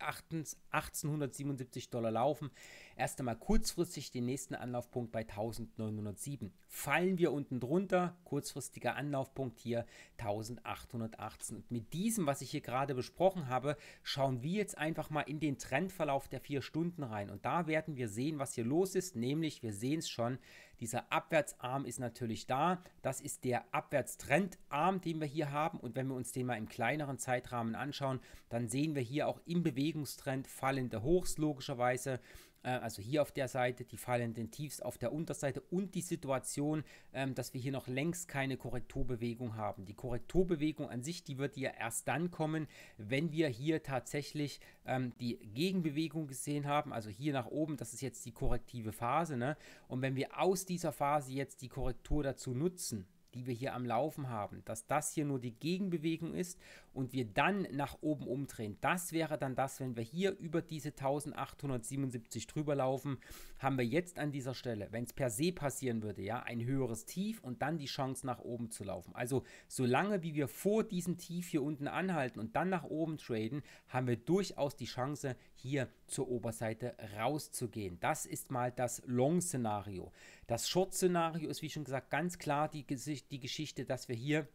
Speaker 1: 1877 Dollar laufen, erst einmal kurzfristig den nächsten Anlaufpunkt bei 1907. Fallen wir unten drunter, kurzfristiger Anlaufpunkt hier 1818. Und mit diesem, was ich hier gerade besprochen habe, schauen wir jetzt einfach mal in den Trendverlauf der vier Stunden rein. Und da werden wir sehen, was hier los ist, nämlich wir sehen es schon, dieser Abwärtsarm ist natürlich da. Das ist der Abwärtstrendarm, den wir hier haben. Und wenn wir uns den mal im kleineren Zeitrahmen anschauen, dann sehen wir hier auch im Bewegungstrend fallende Hochs logischerweise. Äh, also hier auf der Seite, die fallenden Tiefs auf der Unterseite und die Situation, ähm, dass wir hier noch längst keine Korrekturbewegung haben. Die Korrekturbewegung an sich, die wird ja erst dann kommen, wenn wir hier tatsächlich ähm, die Gegenbewegung gesehen haben, also hier nach oben, das ist jetzt die korrektive Phase. Ne? Und wenn wir aus dieser Phase jetzt die Korrektur dazu nutzen, die wir hier am Laufen haben, dass das hier nur die Gegenbewegung ist und wir dann nach oben umdrehen. Das wäre dann das, wenn wir hier über diese 1877 drüber laufen, haben wir jetzt an dieser Stelle, wenn es per se passieren würde, ja, ein höheres Tief und dann die Chance nach oben zu laufen. Also solange wie wir vor diesem Tief hier unten anhalten und dann nach oben traden, haben wir durchaus die Chance hier zur Oberseite rauszugehen. Das ist mal das Long-Szenario. Das Short-Szenario ist, wie schon gesagt, ganz klar die, die Geschichte, dass wir hier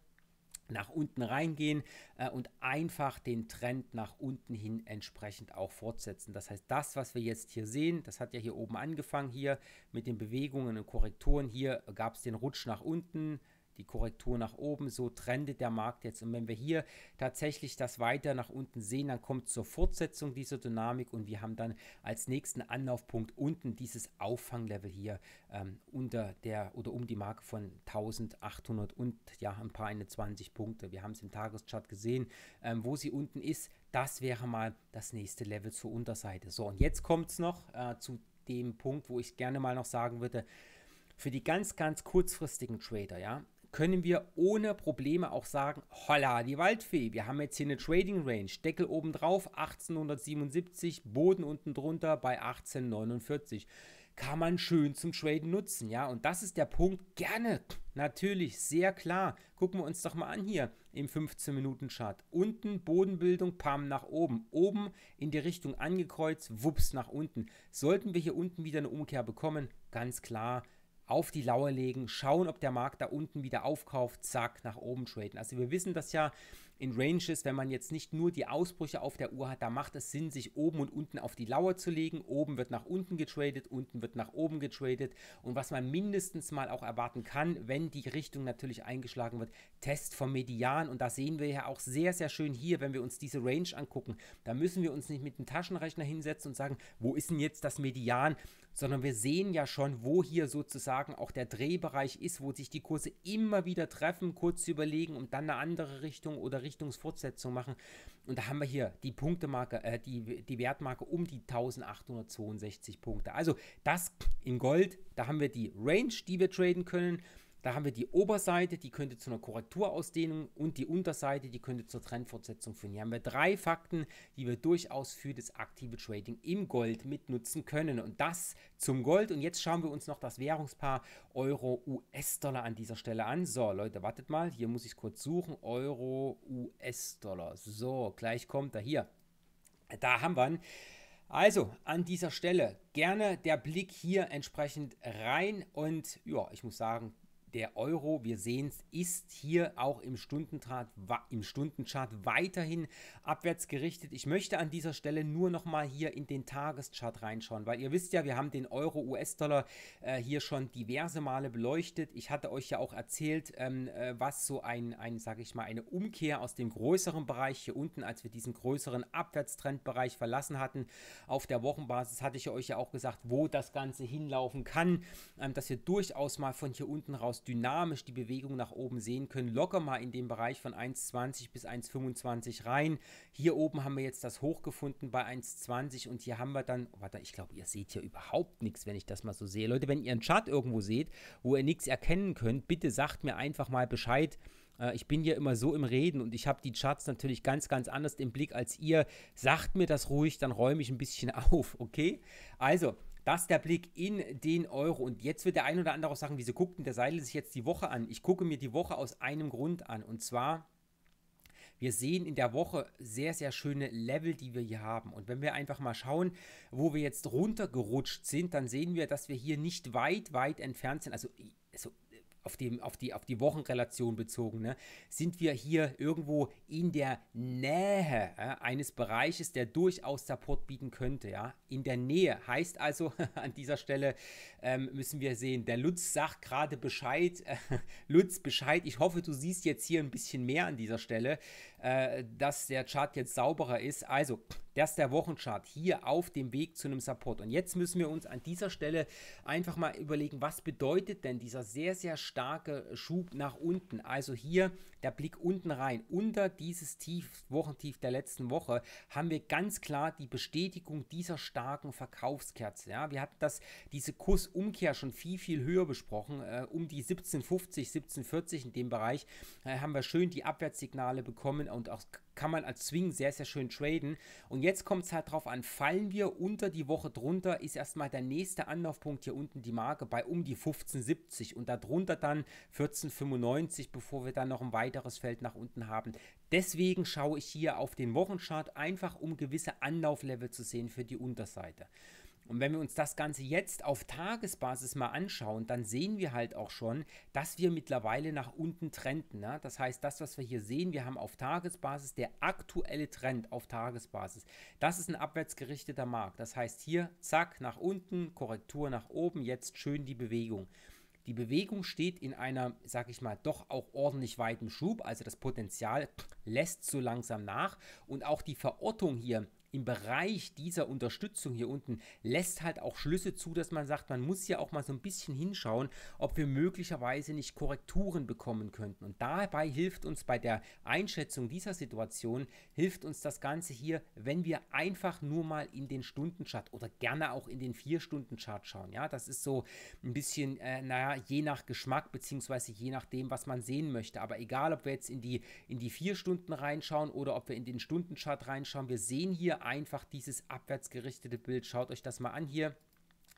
Speaker 1: nach unten reingehen äh, und einfach den Trend nach unten hin entsprechend auch fortsetzen. Das heißt, das, was wir jetzt hier sehen, das hat ja hier oben angefangen, hier mit den Bewegungen und Korrekturen, hier gab es den Rutsch nach unten, die Korrektur nach oben. So trendet der Markt jetzt. Und wenn wir hier tatsächlich das weiter nach unten sehen, dann kommt zur Fortsetzung dieser Dynamik und wir haben dann als nächsten Anlaufpunkt unten dieses Auffanglevel hier ähm, unter der oder um die Marke von 1800 und ja, ein paar 21 Punkte. Wir haben es im Tageschart gesehen, ähm, wo sie unten ist. Das wäre mal das nächste Level zur Unterseite. So, und jetzt kommt es noch äh, zu dem Punkt, wo ich gerne mal noch sagen würde, für die ganz, ganz kurzfristigen Trader, ja, können wir ohne Probleme auch sagen, holla, die Waldfee, wir haben jetzt hier eine Trading Range, Deckel oben drauf 1877, Boden unten drunter bei 1849 kann man schön zum Traden nutzen, ja. Und das ist der Punkt. Gerne, natürlich, sehr klar. Gucken wir uns doch mal an hier im 15-Minuten-Chart. Unten Bodenbildung, Pam nach oben. Oben in die Richtung angekreuzt, wups nach unten. Sollten wir hier unten wieder eine Umkehr bekommen, ganz klar, auf die Lauer legen, schauen, ob der Markt da unten wieder aufkauft, zack, nach oben traden. Also wir wissen das ja, in Ranges, wenn man jetzt nicht nur die Ausbrüche auf der Uhr hat, da macht es Sinn, sich oben und unten auf die Lauer zu legen. Oben wird nach unten getradet, unten wird nach oben getradet. Und was man mindestens mal auch erwarten kann, wenn die Richtung natürlich eingeschlagen wird, Test vom Median. Und da sehen wir ja auch sehr, sehr schön hier, wenn wir uns diese Range angucken, da müssen wir uns nicht mit dem Taschenrechner hinsetzen und sagen, wo ist denn jetzt das Median, sondern wir sehen ja schon, wo hier sozusagen auch der Drehbereich ist, wo sich die Kurse immer wieder treffen, kurz zu überlegen und dann eine andere Richtung oder Richtung Richtungsfortsetzung machen. Und da haben wir hier die Punktemarke, äh, die, die Wertmarke um die 1862 Punkte. Also das in Gold, da haben wir die Range, die wir traden können. Da haben wir die Oberseite, die könnte zu einer Korrekturausdehnung und die Unterseite, die könnte zur Trendfortsetzung führen. Hier haben wir drei Fakten, die wir durchaus für das aktive Trading im Gold mitnutzen können. Und das zum Gold. Und jetzt schauen wir uns noch das Währungspaar Euro-US-Dollar an dieser Stelle an. So, Leute, wartet mal. Hier muss ich kurz suchen. Euro-US-Dollar. So, gleich kommt er hier. Da haben wir ihn. Also an dieser Stelle gerne der Blick hier entsprechend rein und ja, ich muss sagen, der Euro, wir sehen es, ist hier auch im, Stundenchart, im Stundenchart weiterhin abwärts gerichtet. Ich möchte an dieser Stelle nur nochmal hier in den Tageschart reinschauen, weil ihr wisst ja, wir haben den Euro-US-Dollar äh, hier schon diverse Male beleuchtet. Ich hatte euch ja auch erzählt, ähm, äh, was so ein, ein sage ich mal, eine Umkehr aus dem größeren Bereich hier unten, als wir diesen größeren Abwärtstrendbereich verlassen hatten. Auf der Wochenbasis hatte ich euch ja auch gesagt, wo das Ganze hinlaufen kann, ähm, dass wir durchaus mal von hier unten raus dynamisch die Bewegung nach oben sehen können. Locker mal in dem Bereich von 1,20 bis 1,25 rein. Hier oben haben wir jetzt das Hoch gefunden bei 1,20 und hier haben wir dann, oh, warte, ich glaube, ihr seht hier überhaupt nichts, wenn ich das mal so sehe. Leute, wenn ihr einen Chart irgendwo seht, wo ihr nichts erkennen könnt, bitte sagt mir einfach mal Bescheid. Äh, ich bin ja immer so im Reden und ich habe die Charts natürlich ganz, ganz anders im Blick als ihr. Sagt mir das ruhig, dann räume ich ein bisschen auf, okay? Also, das der Blick in den Euro. Und jetzt wird der ein oder andere auch sagen, wieso guckt denn der Seidel sich jetzt die Woche an? Ich gucke mir die Woche aus einem Grund an. Und zwar wir sehen in der Woche sehr, sehr schöne Level, die wir hier haben. Und wenn wir einfach mal schauen, wo wir jetzt runtergerutscht sind, dann sehen wir, dass wir hier nicht weit, weit entfernt sind. Also, also auf, dem, auf, die, auf die Wochenrelation bezogen, ne, sind wir hier irgendwo in der Nähe ja, eines Bereiches, der durchaus Support bieten könnte. Ja? in der Nähe. Heißt also, an dieser Stelle ähm, müssen wir sehen, der Lutz sagt gerade Bescheid. Äh, Lutz, Bescheid. Ich hoffe, du siehst jetzt hier ein bisschen mehr an dieser Stelle, äh, dass der Chart jetzt sauberer ist. Also, das ist der Wochenchart hier auf dem Weg zu einem Support. Und jetzt müssen wir uns an dieser Stelle einfach mal überlegen, was bedeutet denn dieser sehr, sehr starke Schub nach unten? Also hier der Blick unten rein. Unter dieses Tief, Wochentief der letzten Woche haben wir ganz klar die Bestätigung dieser starken starken Verkaufskerze. Ja, wir hatten das, diese Kursumkehr schon viel, viel höher besprochen. Äh, um die 17,50, 17,40 in dem Bereich äh, haben wir schön die Abwärtssignale bekommen und auch kann man als Swing sehr, sehr schön traden. Und jetzt kommt es halt drauf an, fallen wir unter die Woche drunter, ist erstmal der nächste Anlaufpunkt hier unten die Marke bei um die 15,70 und darunter dann 14,95, bevor wir dann noch ein weiteres Feld nach unten haben. Deswegen schaue ich hier auf den Wochenchart, einfach um gewisse Anlauflevel zu sehen für die Unterseite. Und wenn wir uns das Ganze jetzt auf Tagesbasis mal anschauen, dann sehen wir halt auch schon, dass wir mittlerweile nach unten trenden. Ne? Das heißt, das, was wir hier sehen, wir haben auf Tagesbasis der aktuelle Trend auf Tagesbasis. Das ist ein abwärtsgerichteter Markt. Das heißt hier, zack, nach unten, Korrektur nach oben, jetzt schön die Bewegung. Die Bewegung steht in einer, sag ich mal, doch auch ordentlich weiten Schub, also das Potenzial lässt so langsam nach und auch die Verortung hier im Bereich dieser Unterstützung hier unten lässt halt auch Schlüsse zu, dass man sagt, man muss ja auch mal so ein bisschen hinschauen, ob wir möglicherweise nicht Korrekturen bekommen könnten. Und dabei hilft uns bei der Einschätzung dieser Situation, hilft uns das Ganze hier, wenn wir einfach nur mal in den Stundenchart oder gerne auch in den vier stunden chart schauen. Ja, das ist so ein bisschen, äh, naja, je nach Geschmack beziehungsweise je nachdem, was man sehen möchte. Aber egal, ob wir jetzt in die, in die 4 Stunden reinschauen oder ob wir in den Stundenchart reinschauen, wir sehen hier einfach dieses abwärtsgerichtete Bild. Schaut euch das mal an hier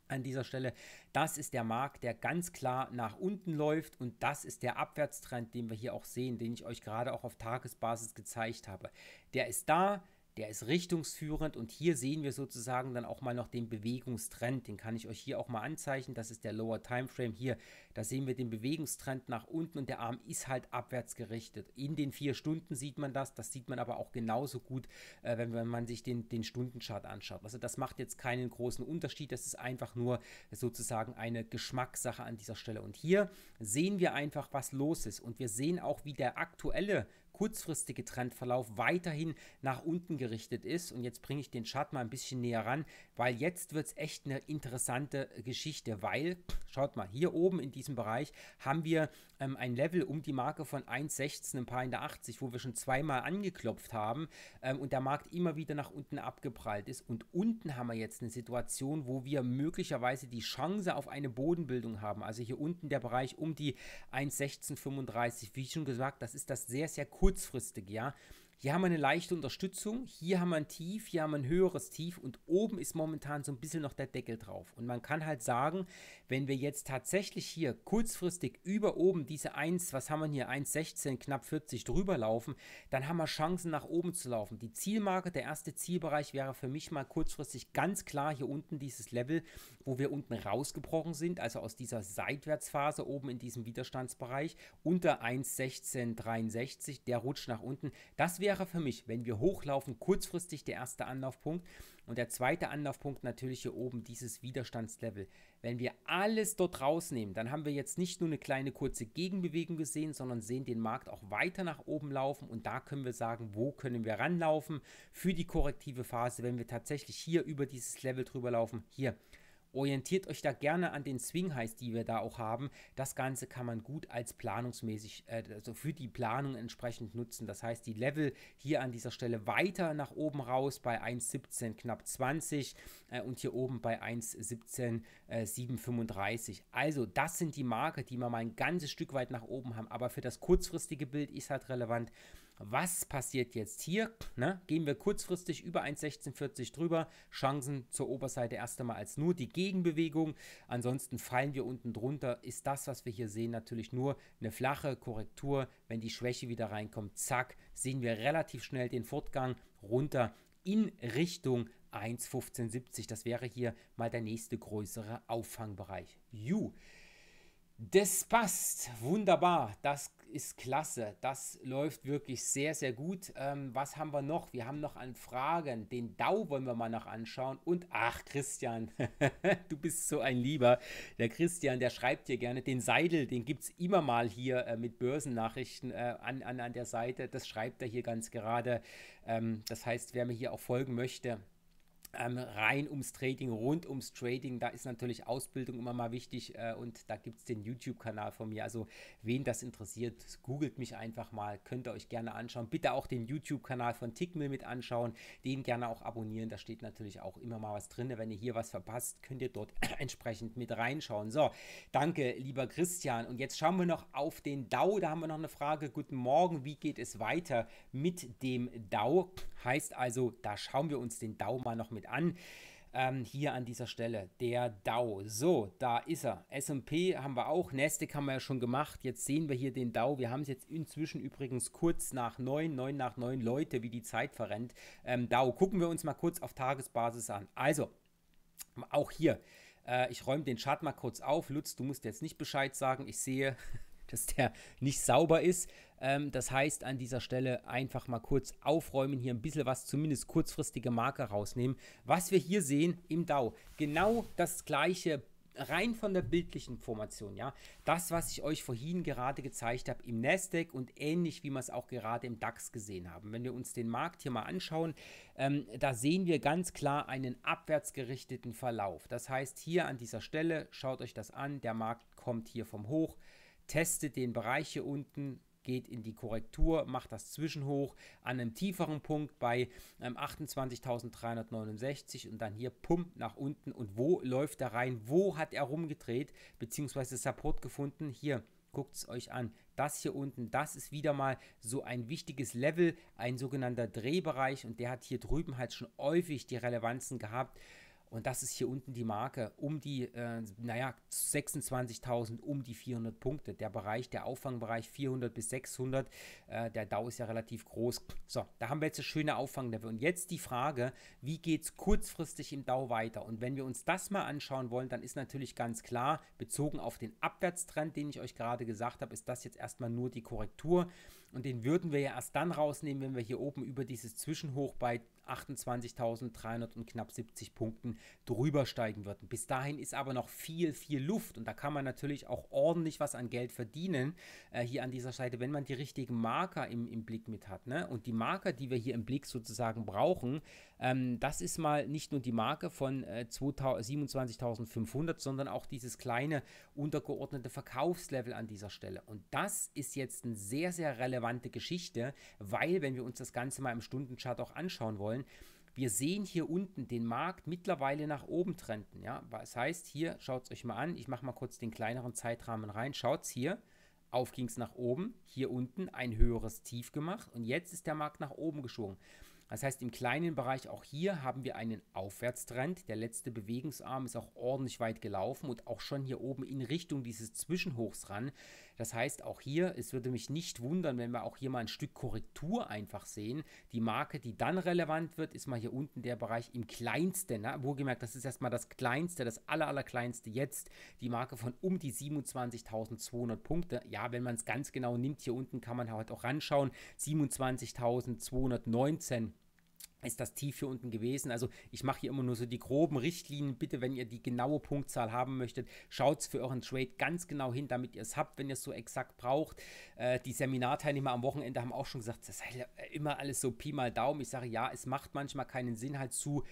Speaker 1: an dieser Stelle. Das ist der Markt, der ganz klar nach unten läuft und das ist der Abwärtstrend, den wir hier auch sehen, den ich euch gerade auch auf Tagesbasis gezeigt habe. Der ist da, der ist richtungsführend und hier sehen wir sozusagen dann auch mal noch den Bewegungstrend. Den kann ich euch hier auch mal anzeichnen. Das ist der Lower Time Frame hier. Da sehen wir den Bewegungstrend nach unten und der Arm ist halt abwärts gerichtet. In den vier Stunden sieht man das. Das sieht man aber auch genauso gut, äh, wenn, wenn, man sich den, den Stundenchart anschaut. Also das macht jetzt keinen großen Unterschied. Das ist einfach nur sozusagen eine Geschmackssache an dieser Stelle. Und hier sehen wir einfach, was los ist. Und wir sehen auch, wie der aktuelle kurzfristige Trendverlauf weiterhin nach unten gerichtet ist. Und jetzt bringe ich den Chart mal ein bisschen näher ran, weil jetzt wird es echt eine interessante Geschichte, weil, schaut mal, hier oben in diesem Bereich haben wir ähm, ein Level um die Marke von 1,16, ein paar in der 80, wo wir schon zweimal angeklopft haben ähm, und der Markt immer wieder nach unten abgeprallt ist. Und unten haben wir jetzt eine Situation, wo wir möglicherweise die Chance auf eine Bodenbildung haben. Also hier unten der Bereich um die 1,1635. Wie schon gesagt, das ist das sehr, sehr kurzfristige, ja. Hier haben wir eine leichte Unterstützung, hier haben wir ein Tief, hier haben wir ein höheres Tief und oben ist momentan so ein bisschen noch der Deckel drauf. Und man kann halt sagen, wenn wir jetzt tatsächlich hier kurzfristig über oben diese 1, was haben wir hier, 1,16, knapp 40 drüber laufen, dann haben wir Chancen nach oben zu laufen. Die Zielmarke, der erste Zielbereich wäre für mich mal kurzfristig ganz klar hier unten dieses Level wo wir unten rausgebrochen sind, also aus dieser Seitwärtsphase oben in diesem Widerstandsbereich unter 1,1663, der rutscht nach unten. Das wäre für mich, wenn wir hochlaufen, kurzfristig der erste Anlaufpunkt und der zweite Anlaufpunkt natürlich hier oben dieses Widerstandslevel. Wenn wir alles dort rausnehmen, dann haben wir jetzt nicht nur eine kleine kurze Gegenbewegung gesehen, sondern sehen den Markt auch weiter nach oben laufen und da können wir sagen, wo können wir ranlaufen für die korrektive Phase, wenn wir tatsächlich hier über dieses Level drüber laufen. Hier Orientiert euch da gerne an den Swing Highs, die wir da auch haben. Das Ganze kann man gut als planungsmäßig, äh, also für die Planung entsprechend nutzen. Das heißt, die Level hier an dieser Stelle weiter nach oben raus bei 1,17 knapp 20 äh, und hier oben bei 1,17 735. Äh, also das sind die Marker, die wir mal ein ganzes Stück weit nach oben haben. Aber für das kurzfristige Bild ist halt relevant was passiert jetzt hier? Ne? Gehen wir kurzfristig über 1,1640 drüber. Chancen zur Oberseite erst einmal als nur die Gegenbewegung. Ansonsten fallen wir unten drunter. Ist das, was wir hier sehen, natürlich nur eine flache Korrektur. Wenn die Schwäche wieder reinkommt, zack, sehen wir relativ schnell den Fortgang runter in Richtung 1,1570. Das wäre hier mal der nächste größere Auffangbereich. Juh. Das passt wunderbar, das ist klasse, das läuft wirklich sehr, sehr gut. Ähm, was haben wir noch? Wir haben noch an Fragen, den DAU wollen wir mal noch anschauen. Und ach, Christian, du bist so ein Lieber. Der Christian, der schreibt hier gerne, den Seidel, den gibt es immer mal hier äh, mit Börsennachrichten äh, an, an, an der Seite. Das schreibt er hier ganz gerade. Ähm, das heißt, wer mir hier auch folgen möchte, ähm, rein ums Trading, rund ums Trading. Da ist natürlich Ausbildung immer mal wichtig äh, und da gibt es den YouTube-Kanal von mir. Also wen das interessiert, googelt mich einfach mal, könnt ihr euch gerne anschauen. Bitte auch den YouTube-Kanal von Tickmill mit anschauen, den gerne auch abonnieren. Da steht natürlich auch immer mal was drin. Wenn ihr hier was verpasst, könnt ihr dort entsprechend mit reinschauen. So, danke, lieber Christian. Und jetzt schauen wir noch auf den DAO. Da haben wir noch eine Frage. Guten Morgen, wie geht es weiter mit dem DAO? Heißt also, da schauen wir uns den DAO mal noch mit damit an. Ähm, hier an dieser Stelle, der DAO. So, da ist er. SP haben wir auch, Nasdaq haben wir ja schon gemacht. Jetzt sehen wir hier den DAO. Wir haben es jetzt inzwischen übrigens kurz nach neun, neun nach neun Leute, wie die Zeit verrennt. Ähm, DAO, gucken wir uns mal kurz auf Tagesbasis an. Also, auch hier. Äh, ich räume den Chart mal kurz auf. Lutz, du musst jetzt nicht Bescheid sagen. Ich sehe, dass der nicht sauber ist. Ähm, das heißt, an dieser Stelle einfach mal kurz aufräumen, hier ein bisschen was, zumindest kurzfristige Marke rausnehmen. Was wir hier sehen im DAO, genau das gleiche rein von der bildlichen Formation, ja, das, was ich euch vorhin gerade gezeigt habe im Nasdaq und ähnlich wie wir es auch gerade im DAX gesehen haben. Wenn wir uns den Markt hier mal anschauen, ähm, da sehen wir ganz klar einen abwärtsgerichteten Verlauf. Das heißt, hier an dieser Stelle, schaut euch das an, der Markt kommt hier vom Hoch, testet den Bereich hier unten, geht in die Korrektur, macht das Zwischenhoch an einem tieferen Punkt bei ähm, 28.369 und dann hier pumpt nach unten. Und wo läuft er rein? Wo hat er rumgedreht? bzw. Support gefunden? Hier. Guckt es euch an. Das hier unten, das ist wieder mal so ein wichtiges Level, ein sogenannter Drehbereich und der hat hier drüben halt schon häufig die Relevanzen gehabt. Und das ist hier unten die Marke, um die, äh, naja, 26.000, um die 400 Punkte. Der Bereich, der Auffangbereich 400 bis 600, äh, der DAO ist ja relativ groß. So, da haben wir jetzt eine schöne Auffanglevel. Und jetzt die Frage, wie geht es kurzfristig im DAO weiter? Und wenn wir uns das mal anschauen wollen, dann ist natürlich ganz klar, bezogen auf den Abwärtstrend, den ich euch gerade gesagt habe, ist das jetzt erstmal nur die Korrektur. Und den würden wir ja erst dann rausnehmen, wenn wir hier oben über dieses Zwischenhoch bei 28.300 und knapp 70 Punkten drüber steigen wird. Bis dahin ist aber noch viel, viel Luft und da kann man natürlich auch ordentlich was an Geld verdienen äh, hier an dieser Seite, wenn man die richtigen Marker im, im Blick mit hat. Ne? Und die Marker, die wir hier im Blick sozusagen brauchen, ähm, das ist mal nicht nur die Marke von äh, 27.500, sondern auch dieses kleine untergeordnete Verkaufslevel an dieser Stelle. Und das ist jetzt eine sehr, sehr relevante Geschichte, weil wenn wir uns das Ganze mal im Stundenchart auch anschauen wollen, wollen. Wir sehen hier unten den Markt mittlerweile nach oben trenden. Ja? Das heißt, hier schaut es euch mal an. Ich mache mal kurz den kleineren Zeitrahmen rein. Schaut es hier. Auf ging es nach oben, hier unten ein höheres Tief gemacht und jetzt ist der Markt nach oben geschwungen. Das heißt, im kleinen Bereich auch hier haben wir einen Aufwärtstrend. Der letzte Bewegungsarm ist auch ordentlich weit gelaufen und auch schon hier oben in Richtung dieses Zwischenhochs ran. Das heißt, auch hier, es würde mich nicht wundern, wenn wir auch hier mal ein Stück Korrektur einfach sehen. Die Marke, die dann relevant wird, ist mal hier unten der Bereich im kleinsten. Ne? Wohlgemerkt, das ist erstmal das kleinste, das Allerallerkleinste jetzt. Die Marke von um die 27.200 Punkte. Ja, wenn man es ganz genau nimmt, hier unten kann man halt auch ranschauen. 27.219 ist das tief hier unten gewesen. Also ich mache hier immer nur so die groben Richtlinien. Bitte, wenn ihr die genaue Punktzahl haben möchtet, schaut für euren Trade ganz genau hin, damit ihr es habt, wenn ihr es so exakt braucht. Äh, die Seminarteilnehmer am Wochenende haben auch schon gesagt, das sei halt immer alles so Pi mal Daumen. Ich sage, ja, es macht manchmal keinen Sinn, halt zu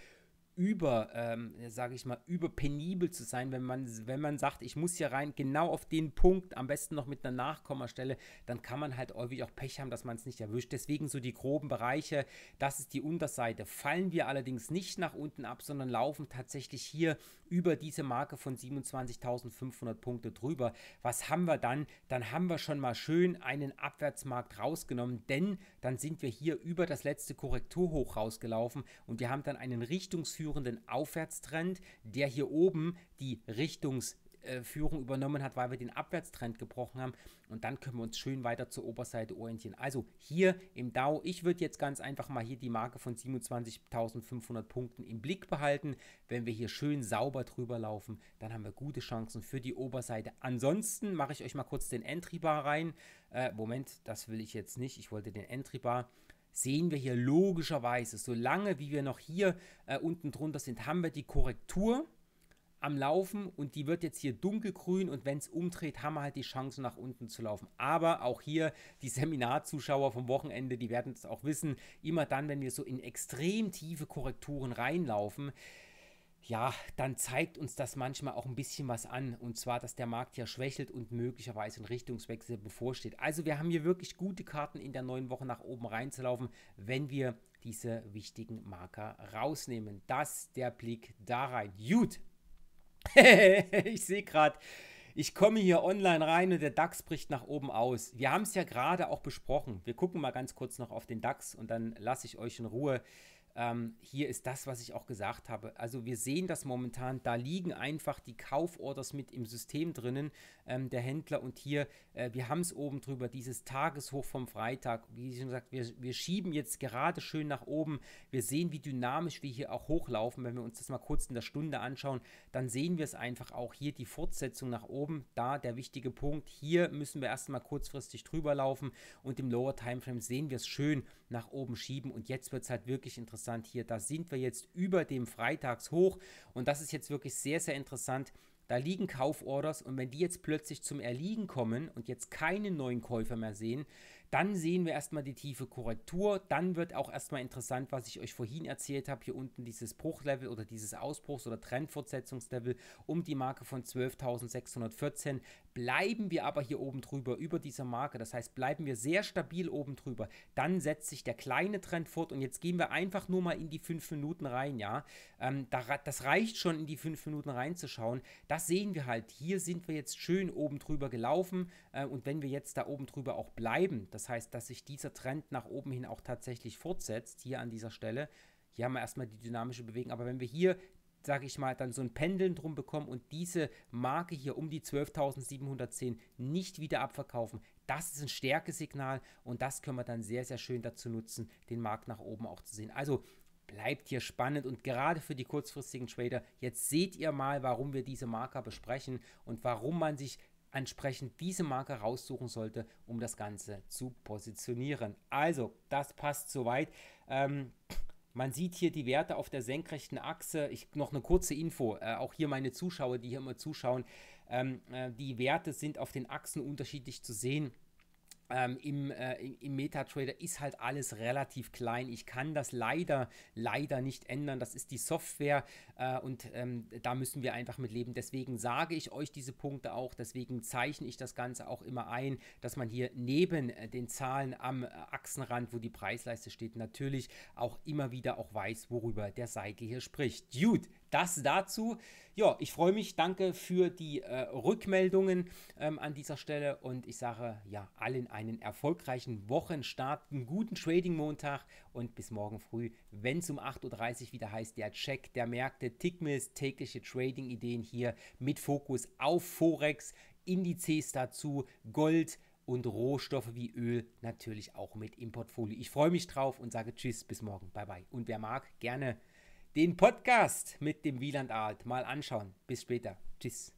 Speaker 1: über, ähm, sage ich mal, überpenibel zu sein, wenn man, wenn man sagt, ich muss hier rein, genau auf den Punkt, am besten noch mit einer Nachkommastelle, dann kann man halt häufig auch Pech haben, dass man es nicht erwischt. Deswegen so die groben Bereiche, das ist die Unterseite. Fallen wir allerdings nicht nach unten ab, sondern laufen tatsächlich hier über diese Marke von 27.500 Punkte drüber. Was haben wir dann? Dann haben wir schon mal schön einen Abwärtsmarkt rausgenommen, denn dann sind wir hier über das letzte Korrekturhoch rausgelaufen und wir haben dann einen Richtungsführer ausführenden Aufwärtstrend, der hier oben die Richtungs- Führung übernommen hat, weil wir den Abwärtstrend gebrochen haben. Und dann können wir uns schön weiter zur Oberseite orientieren. Also hier im DAO, ich würde jetzt ganz einfach mal hier die Marke von 27.500 Punkten im Blick behalten. Wenn wir hier schön sauber drüber laufen, dann haben wir gute Chancen für die Oberseite. Ansonsten mache ich euch mal kurz den Entry Bar rein. Äh, Moment, das will ich jetzt nicht. Ich wollte den Entry Bar sehen wir hier logischerweise, solange wie wir noch hier äh, unten drunter sind, haben wir die Korrektur am Laufen und die wird jetzt hier dunkelgrün und wenn es umdreht, haben wir halt die Chance nach unten zu laufen. Aber auch hier die Seminarzuschauer vom Wochenende, die werden es auch wissen, immer dann, wenn wir so in extrem tiefe Korrekturen reinlaufen, ja, dann zeigt uns das manchmal auch ein bisschen was an. Und zwar, dass der Markt ja schwächelt und möglicherweise ein Richtungswechsel bevorsteht. Also wir haben hier wirklich gute Karten in der neuen Woche nach oben reinzulaufen, wenn wir diese wichtigen Marker rausnehmen. Das der Blick da rein. Gut. ich sehe gerade, ich komme hier online rein und der DAX bricht nach oben aus. Wir haben es ja gerade auch besprochen. Wir gucken mal ganz kurz noch auf den DAX und dann lasse ich euch in Ruhe ähm, hier ist das, was ich auch gesagt habe. Also wir sehen das momentan, da liegen einfach die Kauforders mit im System drinnen, ähm, der Händler und hier, äh, wir haben es oben drüber, dieses Tageshoch vom Freitag, wie ich schon gesagt, wir, wir schieben jetzt gerade schön nach oben, wir sehen, wie dynamisch wir hier auch hochlaufen, wenn wir uns das mal kurz in der Stunde anschauen, dann sehen wir es einfach auch hier, die Fortsetzung nach oben, da der wichtige Punkt, hier müssen wir erstmal kurzfristig drüber laufen und im Lower Timeframe sehen wir es schön nach oben schieben und jetzt wird es halt wirklich interessant, interessant hier. Da sind wir jetzt über dem Freitagshoch und das ist jetzt wirklich sehr, sehr interessant. Da liegen Kauforders und wenn die jetzt plötzlich zum Erliegen kommen und jetzt keine neuen Käufer mehr sehen, dann sehen wir erstmal die tiefe Korrektur. Dann wird auch erstmal interessant, was ich euch vorhin erzählt habe, hier unten dieses Bruchlevel oder dieses Ausbruchs- oder Trendfortsetzungslevel um die Marke von 12.614. Bleiben wir aber hier oben drüber, über dieser Marke, das heißt, bleiben wir sehr stabil oben drüber, dann setzt sich der kleine Trend fort und jetzt gehen wir einfach nur mal in die 5 Minuten rein, ja. Ähm, da, das reicht schon, in die 5 Minuten reinzuschauen. Das sehen wir halt. Hier sind wir jetzt schön oben drüber gelaufen äh, und wenn wir jetzt da oben drüber auch bleiben, das heißt, dass sich dieser Trend nach oben hin auch tatsächlich fortsetzt, hier an dieser Stelle, hier haben wir erstmal die dynamische Bewegung, aber wenn wir hier sage ich mal, dann so ein Pendeln drum bekommen und diese Marke hier um die 12.710 nicht wieder abverkaufen. Das ist ein Stärkesignal und das können wir dann sehr, sehr schön dazu nutzen, den Markt nach oben auch zu sehen. Also bleibt hier spannend und gerade für die kurzfristigen Trader, jetzt seht ihr mal, warum wir diese Marker besprechen und warum man sich entsprechend diese Marke raussuchen sollte, um das Ganze zu positionieren. Also, das passt soweit. Ähm, man sieht hier die Werte auf der senkrechten Achse. Ich noch eine kurze Info, äh, auch hier meine Zuschauer, die hier immer zuschauen. Ähm, äh, die Werte sind auf den Achsen unterschiedlich zu sehen ähm, im, äh, im MetaTrader ist halt alles relativ klein. Ich kann das leider, leider nicht ändern. Das ist die Software äh, und ähm, da müssen wir einfach mit leben. Deswegen sage ich euch diese Punkte auch, deswegen zeichne ich das Ganze auch immer ein, dass man hier neben äh, den Zahlen am äh, Achsenrand, wo die Preisleiste steht, natürlich auch immer wieder auch weiß, worüber der Seite hier spricht. Dude, das dazu. Ja, ich freue mich. Danke für die äh, Rückmeldungen ähm, an dieser Stelle und ich sage ja allen einen erfolgreichen Wochenstart, einen guten Trading-Montag und bis morgen früh, wenn es um 8.30 Uhr wieder heißt, der Check der Märkte, Tickmiss, tägliche Trading-Ideen hier mit Fokus auf Forex, Indizes dazu, Gold und Rohstoffe wie Öl natürlich auch mit im Portfolio. Ich freue mich drauf und sage Tschüss, bis morgen, bye bye. Und wer mag, gerne den Podcast mit dem Wieland Art mal anschauen. Bis später. Tschüss.